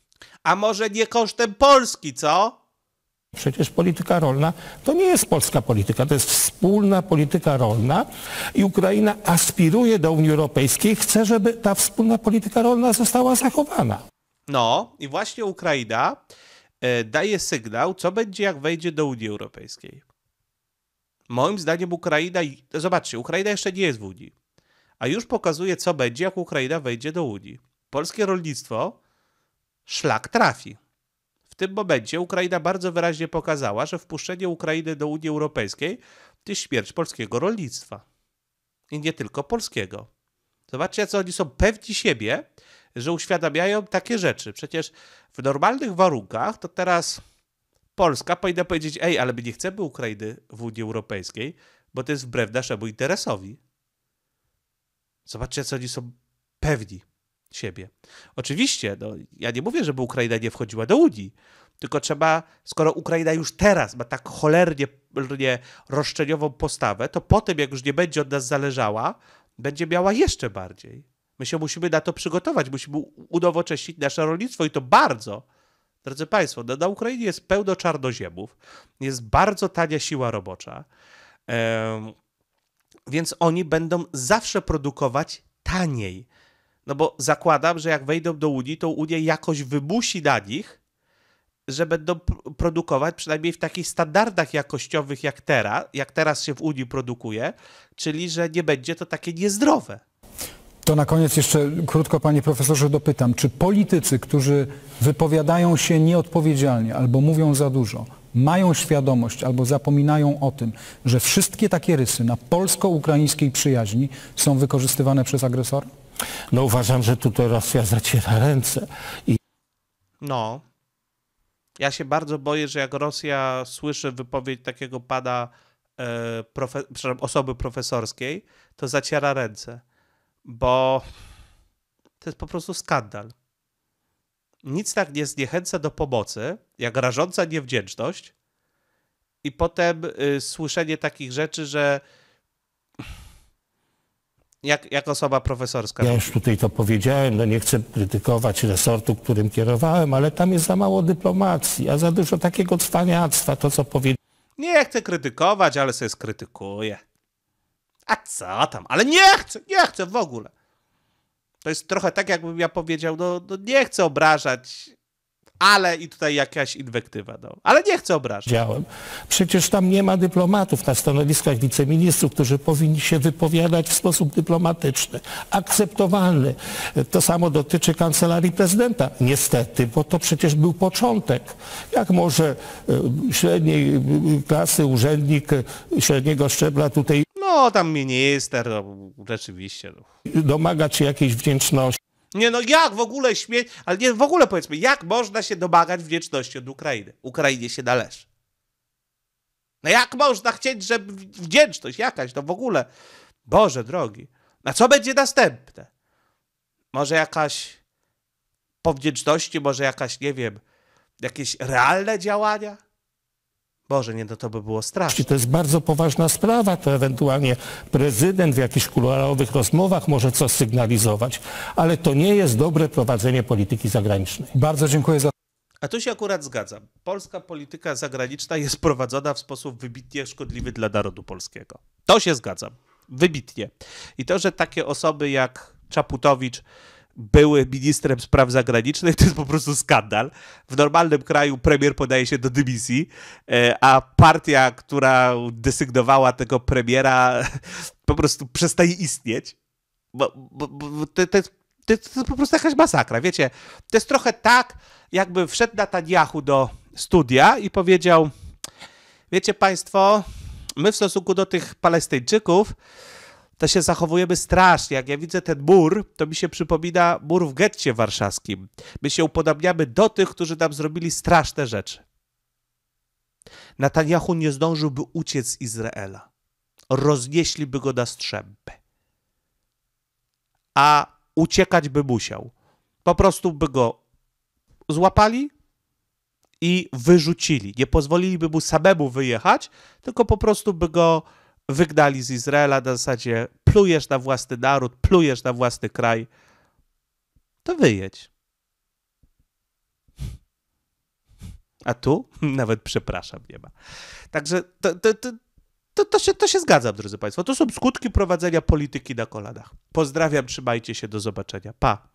A może nie kosztem Polski, co? Przecież polityka rolna to nie jest polska polityka, to jest wspólna polityka rolna i Ukraina aspiruje do Unii Europejskiej, chce, żeby ta wspólna polityka rolna została zachowana. No i właśnie Ukraina e, daje sygnał, co będzie, jak wejdzie do Unii Europejskiej. Moim zdaniem Ukraina, zobaczcie, Ukraina jeszcze nie jest w Unii, a już pokazuje, co będzie, jak Ukraina wejdzie do Unii. Polskie rolnictwo szlak trafi. W tym momencie Ukraina bardzo wyraźnie pokazała, że wpuszczenie Ukrainy do Unii Europejskiej to śmierć polskiego rolnictwa. I nie tylko polskiego. Zobaczcie, co oni są pewni siebie, że uświadamiają takie rzeczy. Przecież w normalnych warunkach to teraz Polska powinna powiedzieć: Ej, ale my nie chcemy Ukrainy w Unii Europejskiej, bo to jest wbrew naszemu interesowi. Zobaczcie, co oni są pewni siebie. Oczywiście, no, ja nie mówię, żeby Ukraina nie wchodziła do Unii, tylko trzeba, skoro Ukraina już teraz ma tak cholernie roszczeniową postawę, to po tym, jak już nie będzie od nas zależała, będzie miała jeszcze bardziej. My się musimy na to przygotować, musimy unowocześnić nasze rolnictwo i to bardzo. Drodzy Państwo, no, na Ukrainie jest pełno czarnoziemów, jest bardzo tania siła robocza, więc oni będą zawsze produkować taniej. No bo zakładam, że jak wejdą do Unii, to Unia jakoś wymusi na nich, że będą produkować przynajmniej w takich standardach jakościowych, jak teraz, jak teraz się w Unii produkuje, czyli że nie będzie to takie niezdrowe. To na koniec jeszcze krótko, panie profesorze, dopytam. Czy politycy, którzy wypowiadają się nieodpowiedzialnie albo mówią za dużo, mają świadomość albo zapominają o tym, że wszystkie takie rysy na polsko-ukraińskiej przyjaźni są wykorzystywane przez agresora? No uważam, że tutaj Rosja zaciera ręce. I... No. Ja się bardzo boję, że jak Rosja słyszy wypowiedź takiego pada e, profe osoby profesorskiej, to zaciera ręce, bo to jest po prostu skandal. Nic tak nie zniechęca do pomocy, jak rażąca niewdzięczność i potem y, słyszenie takich rzeczy, że jak, jak osoba profesorska. Ja już tutaj to powiedziałem, no nie chcę krytykować resortu, którym kierowałem, ale tam jest za mało dyplomacji, a za dużo takiego cwaniactwa, to co powiedziałem. Nie chcę krytykować, ale sobie skrytykuję. A co tam? Ale nie chcę, nie chcę w ogóle. To jest trochę tak, jakbym ja powiedział, no, no nie chcę obrażać ale i tutaj jakaś inwektywa. No. Ale nie chcę obrażać. Przecież tam nie ma dyplomatów na stanowiskach wiceministrów, którzy powinni się wypowiadać w sposób dyplomatyczny, akceptowalny. To samo dotyczy kancelarii prezydenta, niestety, bo to przecież był początek. Jak może e, średniej e, klasy urzędnik e, średniego szczebla tutaj. No, tam minister, no, rzeczywiście. No. Domagać się jakiejś wdzięczności nie no, jak w ogóle śmieć, ale nie, w ogóle powiedzmy, jak można się domagać wdzięczności od Ukrainy? Ukrainie się należy. No jak można chcieć, żeby wdzięczność jakaś, no w ogóle. Boże drogi. A no co będzie następne? Może jakaś po wdzięczności, może jakaś, nie wiem, jakieś realne działania? Boże, nie, no to by było straszne. To jest bardzo poważna sprawa, to ewentualnie prezydent w jakichś kuluarowych rozmowach może coś sygnalizować, ale to nie jest dobre prowadzenie polityki zagranicznej. Bardzo dziękuję za... A tu się akurat zgadzam. Polska polityka zagraniczna jest prowadzona w sposób wybitnie szkodliwy dla narodu polskiego. To się zgadzam. Wybitnie. I to, że takie osoby jak Czaputowicz były ministrem spraw zagranicznych, to jest po prostu skandal. W normalnym kraju premier podaje się do dymisji, e, a partia, która desygnowała tego premiera, po prostu przestaje istnieć. Bo, bo, bo to, to, to, to, po prostu jakaś masakra, wiecie. To jest trochę tak, jakby wszedł Netanyahu do studia i powiedział: Wiecie Państwo, my w stosunku do tych Palestyńczyków, to się zachowujemy strasznie. Jak ja widzę ten mur, to mi się przypomina mur w getcie warszawskim. My się upodabniamy do tych, którzy nam zrobili straszne rzeczy. Netanyahu nie zdążyłby uciec z Izraela. Roznieśliby go na strzępy. A uciekać by musiał. Po prostu by go złapali i wyrzucili. Nie pozwoliliby mu samemu wyjechać, tylko po prostu by go wygnali z Izraela na zasadzie plujesz na własny naród, plujesz na własny kraj, to wyjedź. A tu nawet przepraszam nie ma. Także to, to, to, to, to, się, to się zgadzam, drodzy Państwo. To są skutki prowadzenia polityki na kolanach. Pozdrawiam, trzymajcie się, do zobaczenia. Pa!